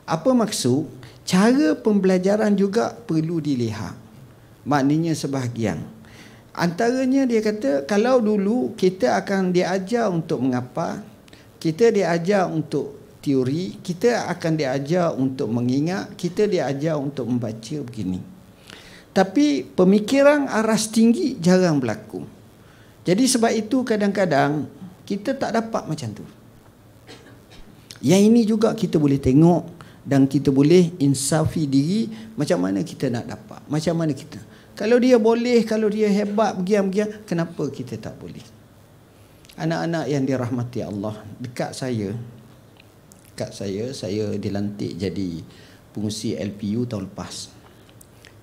Apa maksud? Cara pembelajaran juga perlu dilihat. Maknanya sebahagian. Antaranya dia kata kalau dulu kita akan diajar untuk mengapa, kita diajar untuk teori, kita akan diajar untuk mengingat, kita diajar untuk membaca begini. Tapi pemikiran aras tinggi jarang berlaku. Jadi sebab itu kadang-kadang kita tak dapat macam tu. Yang ini juga kita boleh tengok dan kita boleh insafi diri macam mana kita nak dapat. Macam mana kita. Kalau dia boleh, kalau dia hebat, begian-begian, kenapa kita tak boleh? Anak-anak yang dirahmati Allah, dekat saya, dekat saya, saya dilantik jadi pengusi LPU tahun lepas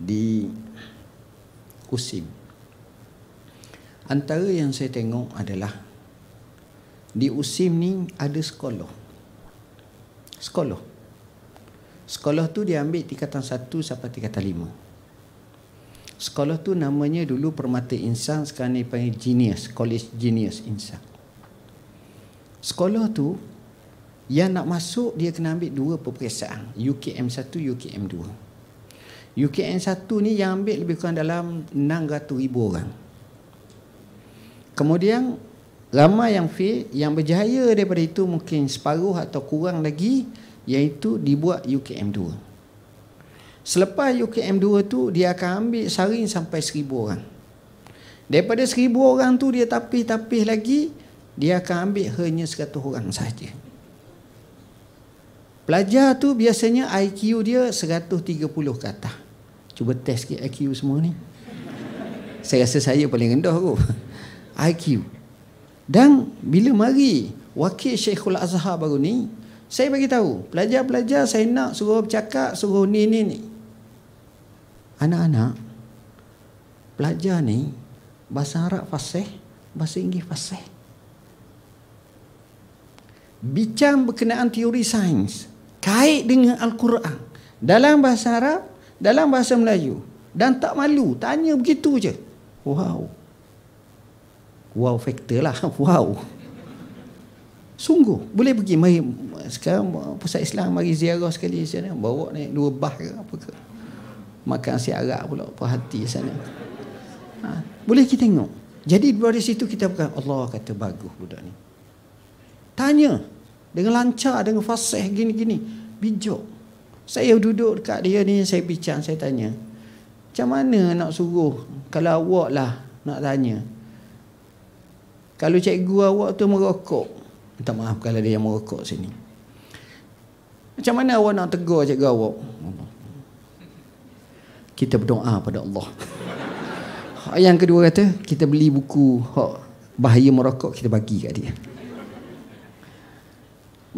di Kusim. Antara yang saya tengok adalah di USIM ni ada sekolah. Sekolah. Sekolah tu diambil tingkatan 1 sampai tingkatan 5. Sekolah tu namanya dulu Permata Insan sekarang ni panggil Genius, College Genius Insan. Sekolah tu yang nak masuk dia kena ambil dua peperiksaan, UKM 1, UKM 2. UKM 1 ni yang ambil lebih kurang dalam 600,000 orang. Kemudian ramai yang fail yang berjaya daripada itu mungkin separuh atau kurang lagi iaitu dibuat UKM2. Selepas UKM2 tu dia akan ambil saring sampai seribu orang. Daripada seribu orang tu dia tapih-tapih lagi dia akan ambil hanya 100 orang saja. Pelajar tu biasanya IQ dia 130 kata. Cuba test sikit IQ semua ni. Saya rasa saya paling rendah aku. IQ. Dan bila mari wakil Syekhul Azhar baru ni, saya bagi tahu, pelajar-pelajar saya nak suruh bercakap, suruh ni ni ni. Anak-anak pelajar ni bahasa Arab fasih, bahasa Inggeris fasih. Bicang berkenaan teori sains, kait dengan Al-Quran dalam bahasa Arab, dalam bahasa Melayu dan tak malu tanya begitu je. Wow wow factor lah wow sungguh boleh pergi mari sekarang pusat Islam mari ziarah sekali sana bawa naik dua bah ke apa ke makan si arak pula apa hati sana ha. boleh kita tengok jadi dari situ kita berkata Allah kata bagus budak ni tanya dengan lancar dengan fasih gini-gini bijak saya duduk dekat dia ni saya bincang saya tanya macam mana nak suruh kalau awak lah nak tanya kalau cikgu awak tu merokok Minta maaf kalau dia yang merokok sini Macam mana awak nak tegur cikgu awak Kita berdoa pada Allah Yang kedua kata Kita beli buku Bahaya merokok kita bagi kat dia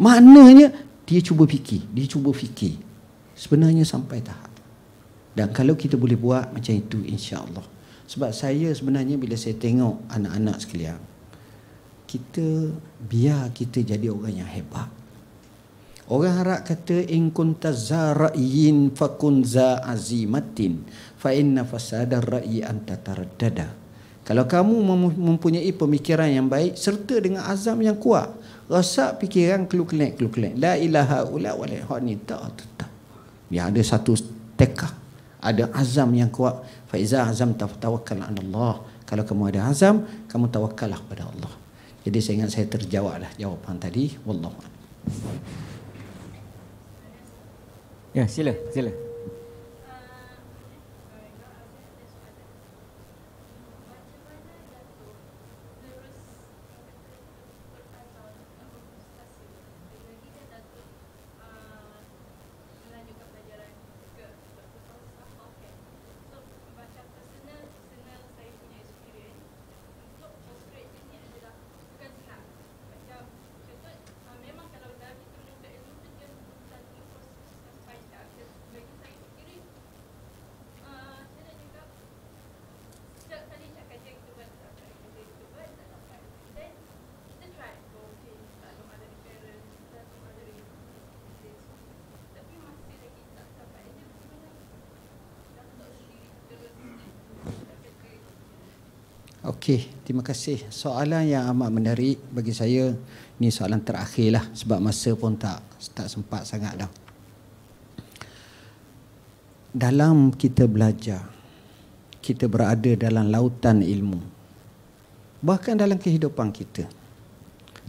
Maknanya Dia cuba fikir Dia cuba fikir Sebenarnya sampai tahap Dan kalau kita boleh buat macam itu insya Allah Sebab saya sebenarnya bila saya tengok Anak-anak sekalian kita biar kita jadi orang yang hebat. Orang Arab kata in kunta zara'in fakun za azimatin fa inna fasada ra'i anta taraddada. Kalau kamu mempunyai pemikiran yang baik serta dengan azam yang kuat, rosak fikiran keluk-kelik keluk-kelik. La ilaha illa wala hak ni tak tetap. Dia ada satu tekah, ada azam yang kuat. Fa iza azam tawakkal 'ala Allah. Kalau kamu ada azam, kamu tawakkallah pada Allah. Jadi saya ingat saya terjawab lah jawapan tadi. Wallahu Ya, sila, sila. Okey, terima kasih. Soalan yang amat menarik bagi saya. Ini soalan terakhir lah sebab masa pun tak tak sempat sangat dah. Dalam kita belajar, kita berada dalam lautan ilmu. Bahkan dalam kehidupan kita.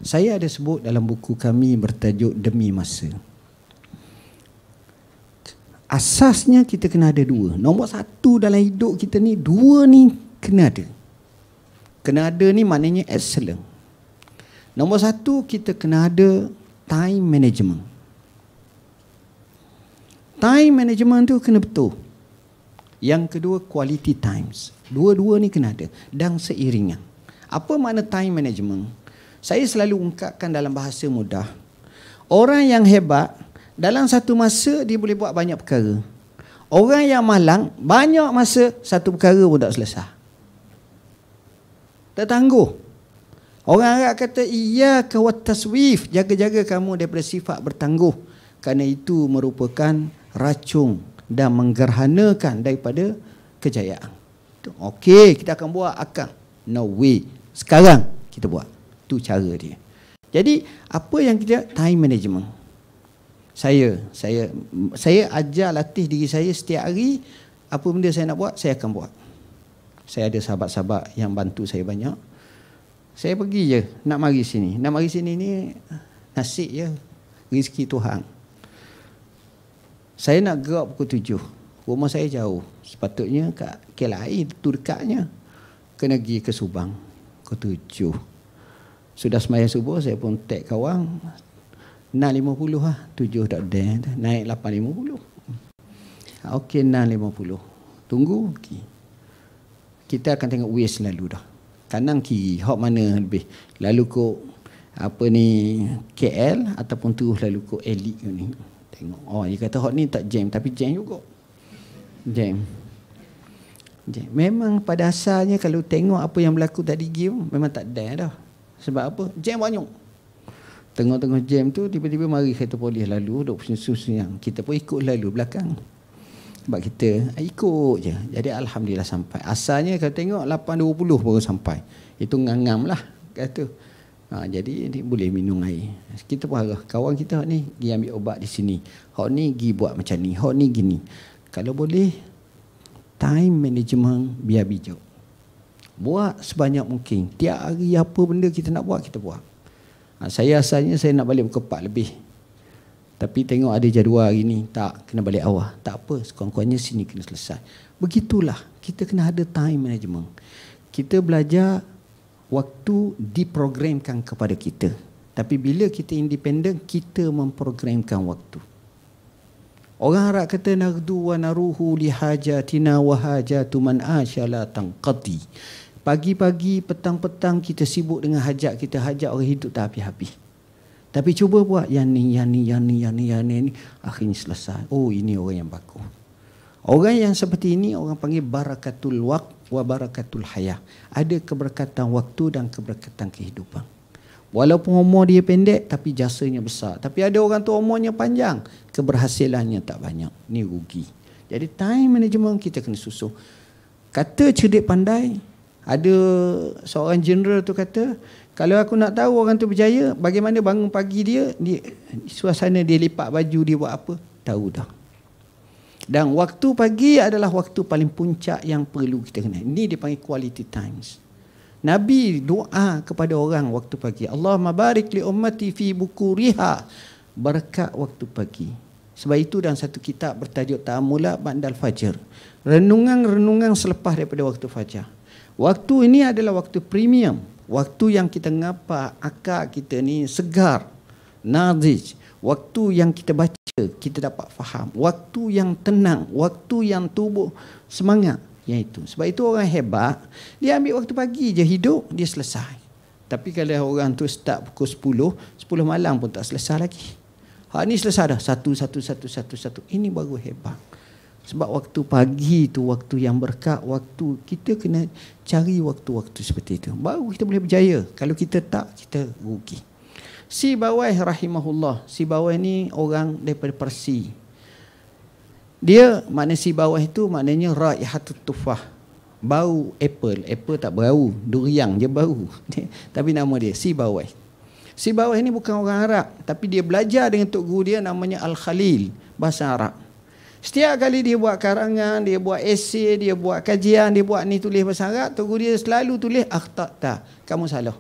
Saya ada sebut dalam buku kami bertajuk Demi Masa. Asasnya kita kena ada dua. Nombor satu dalam hidup kita ni, dua ni kena ada. Kena ada ni maknanya excellent. Nombor satu, kita kena ada time management. Time management tu kena betul. Yang kedua, quality times. Dua-dua ni kena ada. Dan seiringnya Apa makna time management? Saya selalu ungkapkan dalam bahasa mudah. Orang yang hebat, dalam satu masa dia boleh buat banyak perkara. Orang yang malang, banyak masa satu perkara pun tak selesai. Tak tangguh. Orang Arab kata iya ke taswif, jaga-jaga kamu daripada sifat bertangguh kerana itu merupakan racun dan menggerhanakan daripada kejayaan. Okey, kita akan buat akan. No way. Sekarang kita buat. Itu cara dia. Jadi, apa yang kita time management? Saya, saya saya ajar latih diri saya setiap hari apa benda saya nak buat, saya akan buat saya ada sahabat-sahabat yang bantu saya banyak. Saya pergi je nak mari sini. Nak mari sini ni nasi je. Rizki Tuhan. Saya nak gerak pukul tujuh. Rumah saya jauh. Sepatutnya kat KLI tu dekatnya. Kena pergi ke Subang. Pukul tujuh. Sudah semayang subuh saya pun tag kawan. Nak lima puluh lah. Tujuh dah ada. Naik lapan lima puluh. Ah, okey, nak lima puluh. Tunggu. Okey kita akan tengok wes lalu dah kanan kiri hok mana lebih lalu ko apa ni KL ataupun terus lalu ko elite ni tengok oh dia kata hok ni tak jam tapi jam juga jam jam memang pada asalnya kalau tengok apa yang berlaku tadi game memang tak ada dah sebab apa jam banyak tengok-tengok jam tu tiba-tiba mari kereta polis lalu duk pusing yang kita pun ikut lalu belakang sebab kita eh, ikut je jadi Alhamdulillah sampai asalnya kalau tengok 8.20 baru sampai itu ngangam lah kata ha, jadi ni boleh minum air kita pun harap kawan kita ni pergi ambil ubat di sini hok ni pergi buat macam ni hok ni gini kalau boleh time management biar bijak buat sebanyak mungkin tiap hari apa benda kita nak buat kita buat ha, saya asalnya saya nak balik pukul 4 lebih tapi tengok ada jadual hari ni Tak, kena balik awal Tak apa, sekurang-kurangnya sini kena selesai Begitulah, kita kena ada time management Kita belajar Waktu diprogramkan kepada kita Tapi bila kita independen Kita memprogramkan waktu Orang harap kata Nardu wa naruhu lihajatina wahajatu tuman asyala tangkati Pagi-pagi, petang-petang kita sibuk dengan hajat kita Hajat orang hidup tak habis-habis tapi cuba buat yang ni, yang ni, yang ni, yang ni, yang ni, yang ni. Akhirnya selesai. Oh, ini orang yang bagus. Orang yang seperti ini, orang panggil barakatul wak wa barakatul hayah. Ada keberkatan waktu dan keberkatan kehidupan. Walaupun umur dia pendek, tapi jasanya besar. Tapi ada orang tu umurnya panjang, keberhasilannya tak banyak. Ni rugi. Jadi time management kita kena susun. Kata cerdik pandai, ada seorang general tu kata, kalau aku nak tahu orang tu berjaya, bagaimana bangun pagi dia, dia suasana dia lipat baju, dia buat apa, tahu dah. Dan waktu pagi adalah waktu paling puncak yang perlu kita kenal. Ini dipanggil quality times. Nabi doa kepada orang waktu pagi. Allah mabarik li ummati fi buku riha. Berkat waktu pagi. Sebab itu dalam satu kitab bertajuk Ta'amula Bandal Fajr. Renungan-renungan selepas daripada waktu fajar. Waktu ini adalah waktu premium waktu yang kita ngapa akal kita ni segar nazij waktu yang kita baca kita dapat faham waktu yang tenang waktu yang tubuh semangat yang itu sebab itu orang hebat dia ambil waktu pagi je hidup dia selesai tapi kalau orang tu start pukul 10 10 malam pun tak selesai lagi Ha, ini selesai dah. Satu, satu, satu, satu, satu. Ini baru hebat sebab waktu pagi tu waktu yang berkat waktu kita kena cari waktu-waktu seperti itu baru kita boleh berjaya kalau kita tak kita rugi si bawai rahimahullah si bawai ni orang daripada persi dia makna si bawai tu maknanya raihatut tufah bau apple apple tak berau durian je bau tapi nama dia si bawai si bawai ni bukan orang arab tapi dia belajar dengan tok guru dia namanya al khalil bahasa arab Setiap kali dia buat karangan, dia buat esei, dia buat kajian, dia buat ni tulis pasal Arab, tu guru dia selalu tulis ah, akhtata, kamu salah.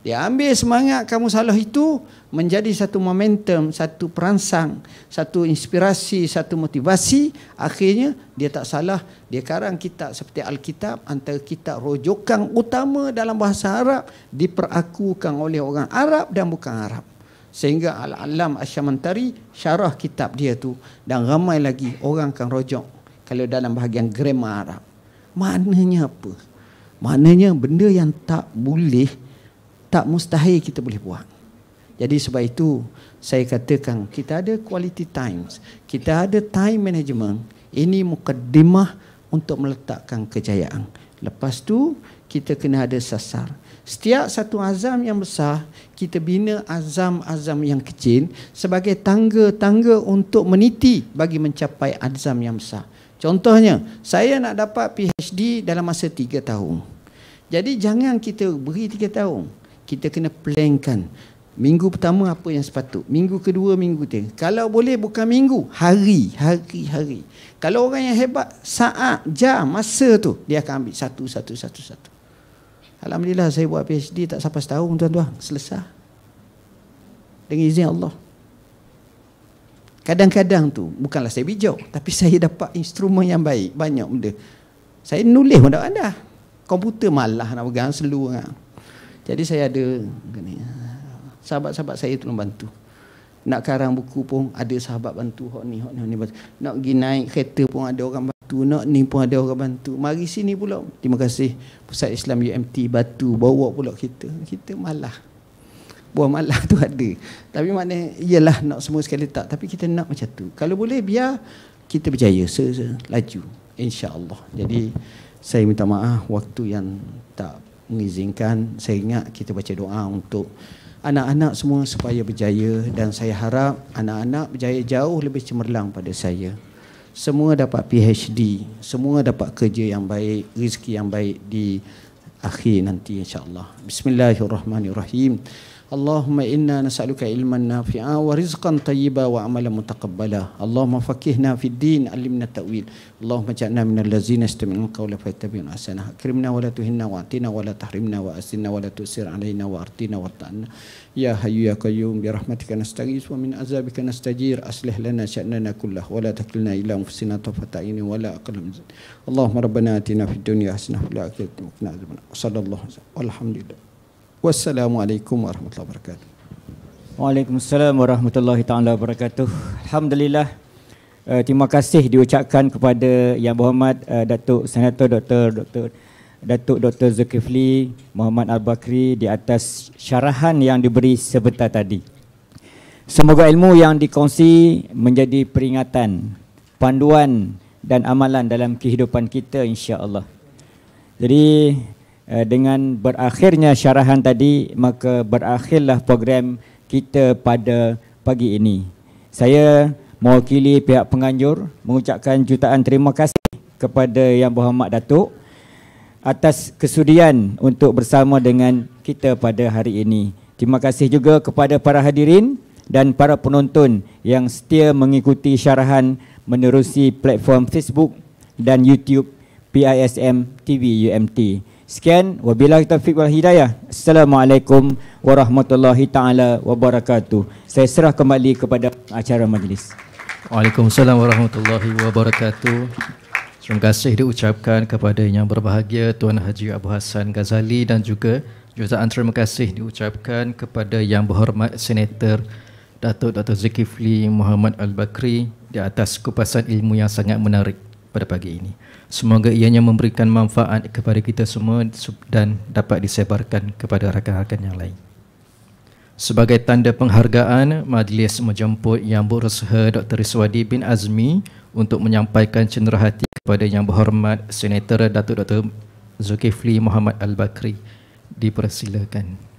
Dia ambil semangat kamu salah itu menjadi satu momentum, satu perangsang, satu inspirasi, satu motivasi. Akhirnya dia tak salah, dia karang kitab seperti Alkitab antara kitab rojokan utama dalam bahasa Arab diperakukan oleh orang Arab dan bukan Arab sehingga al-alam asy-syamantari syarah kitab dia tu dan ramai lagi orang akan rojok kalau dalam bahagian grammar Arab. Maknanya apa? Maknanya benda yang tak boleh tak mustahil kita boleh buat. Jadi sebab itu saya katakan kita ada quality times, kita ada time management. Ini mukadimah untuk meletakkan kejayaan. Lepas tu kita kena ada sasar. Setiap satu azam yang besar, kita bina azam-azam yang kecil sebagai tangga-tangga untuk meniti bagi mencapai azam yang besar. Contohnya, saya nak dapat PhD dalam masa 3 tahun. Jadi jangan kita beri 3 tahun. Kita kena plankan. Minggu pertama apa yang sepatut? Minggu kedua, minggu ketiga. Kalau boleh bukan minggu, hari, hari, hari. Kalau orang yang hebat, saat, jam, masa tu dia akan ambil satu, satu, satu, satu. Alhamdulillah saya buat PhD tak sampai setahun tuan-tuan, selesai. Dengan izin Allah. Kadang-kadang tu bukanlah saya bijak, tapi saya dapat instrumen yang baik, banyak benda. Saya nulis pun tak ada. Komputer malah nak pegang seluar. Kan. Jadi saya ada gini, sahabat-sahabat saya tolong bantu. Nak karang buku pun ada sahabat bantu hok ni hok ni, hok ni Nak pergi naik kereta pun ada orang bantu bantu nak ni pun ada orang bantu mari sini pula terima kasih pusat Islam UMT batu bawa pula kita kita malah buah malah tu ada tapi mana iyalah nak semua sekali tak tapi kita nak macam tu kalau boleh biar kita berjaya se laju insya Allah. jadi saya minta maaf waktu yang tak mengizinkan saya ingat kita baca doa untuk anak-anak semua supaya berjaya dan saya harap anak-anak berjaya jauh lebih cemerlang pada saya semua dapat PhD, semua dapat kerja yang baik, rezeki yang baik di akhir nanti insyaallah. allah Bismillahirrahmanirrahim. Allahumma inna nas'aluka ilman nafi'a wa rizqan tayyiba wa amalan mutaqabbala. Allahumma faqihna fid din, alimna ta'wil. Allahumma ja'alna minal ladzina istami'u qawla fa asana. ahsana. Akrimna wa la wa atina wa la wa asinna wa la tusir wa artina wa ta'anna. Ya hayyu ya qayyum bi rahmatika nastaghis wa min azabika nastajir. Aslih lana sya'nana kullah wa la takilna ila anfusina tawfata ayni wa la aqla Allahumma rabbana atina fi dunya hasanah wa fil akhirati hasanah. Sallallahu alaihi wasallam. Alhamdulillah. Wassalamualaikum warahmatullahi wabarakatuh. Waalaikumsalam warahmatullahi taala wabarakatuh. Alhamdulillah. Uh, terima kasih diucapkan kepada Yang Berhormat uh, eh, Datuk Senator Dr. Dr. Datuk Dr. Zulkifli Muhammad Al-Bakri di atas syarahan yang diberi sebentar tadi. Semoga ilmu yang dikongsi menjadi peringatan, panduan dan amalan dalam kehidupan kita insya-Allah. Jadi Eh, dengan berakhirnya syarahan tadi maka berakhirlah program kita pada pagi ini. Saya mewakili pihak penganjur mengucapkan jutaan terima kasih kepada Yang Berhormat Datuk atas kesudian untuk bersama dengan kita pada hari ini. Terima kasih juga kepada para hadirin dan para penonton yang setia mengikuti syarahan menerusi platform Facebook dan YouTube PISM TV UMT. Sekian wabillahi taufik wal hidayah. Assalamualaikum warahmatullahi taala wabarakatuh. Saya serah kembali kepada acara majlis. Waalaikumsalam warahmatullahi wabarakatuh. Terima kasih diucapkan kepada yang berbahagia Tuan Haji Abu Hassan Ghazali dan juga jutaan terima kasih diucapkan kepada yang berhormat Senator Datuk Dr. Zikifli Muhammad Al-Bakri di atas kupasan ilmu yang sangat menarik pada pagi ini. Semoga ianya memberikan manfaat kepada kita semua dan dapat disebarkan kepada rakan-rakan yang lain. Sebagai tanda penghargaan, majlis menjemput Yang Berusaha Dr. Riswadi bin Azmi untuk menyampaikan cenderahati kepada Yang Berhormat Senator Datuk Dr. Zulkifli Muhammad Al-Bakri. Dipersilakan.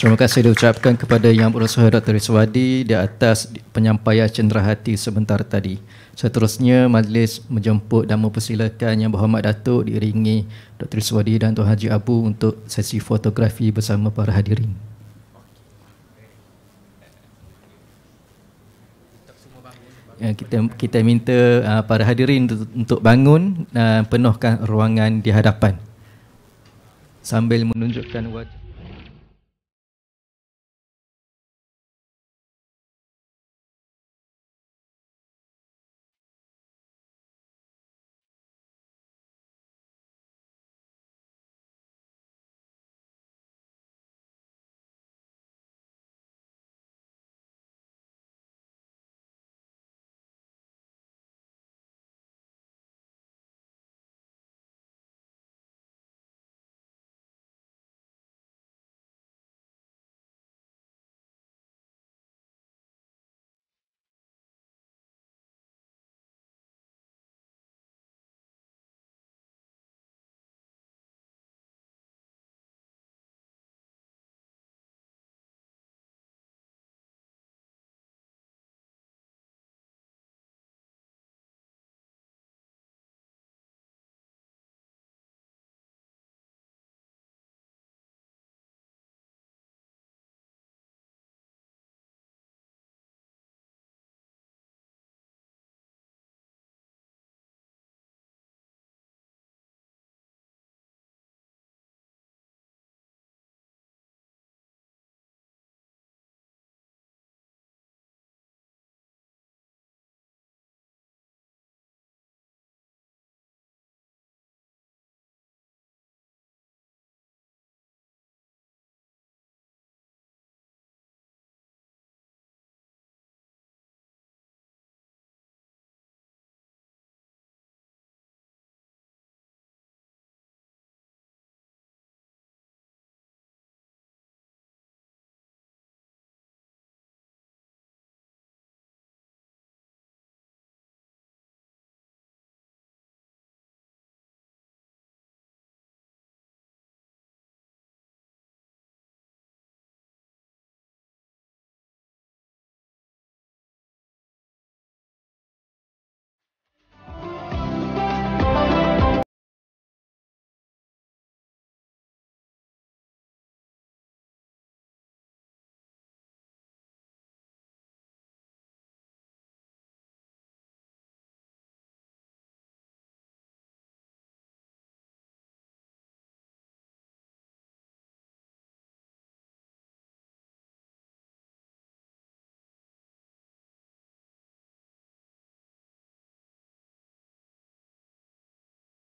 Terima kasih diucapkan kepada Yang Berusaha Dr. Iswadi di atas penyampaian cendera hati sebentar tadi. Seterusnya, majlis menjemput dan mempersilakan Yang Berhormat Datuk diiringi Dr. Iswadi dan Tuan Haji Abu untuk sesi fotografi bersama para hadirin. Ya, kita kita minta uh, para hadirin untuk bangun dan penuhkan ruangan di hadapan sambil menunjukkan wajah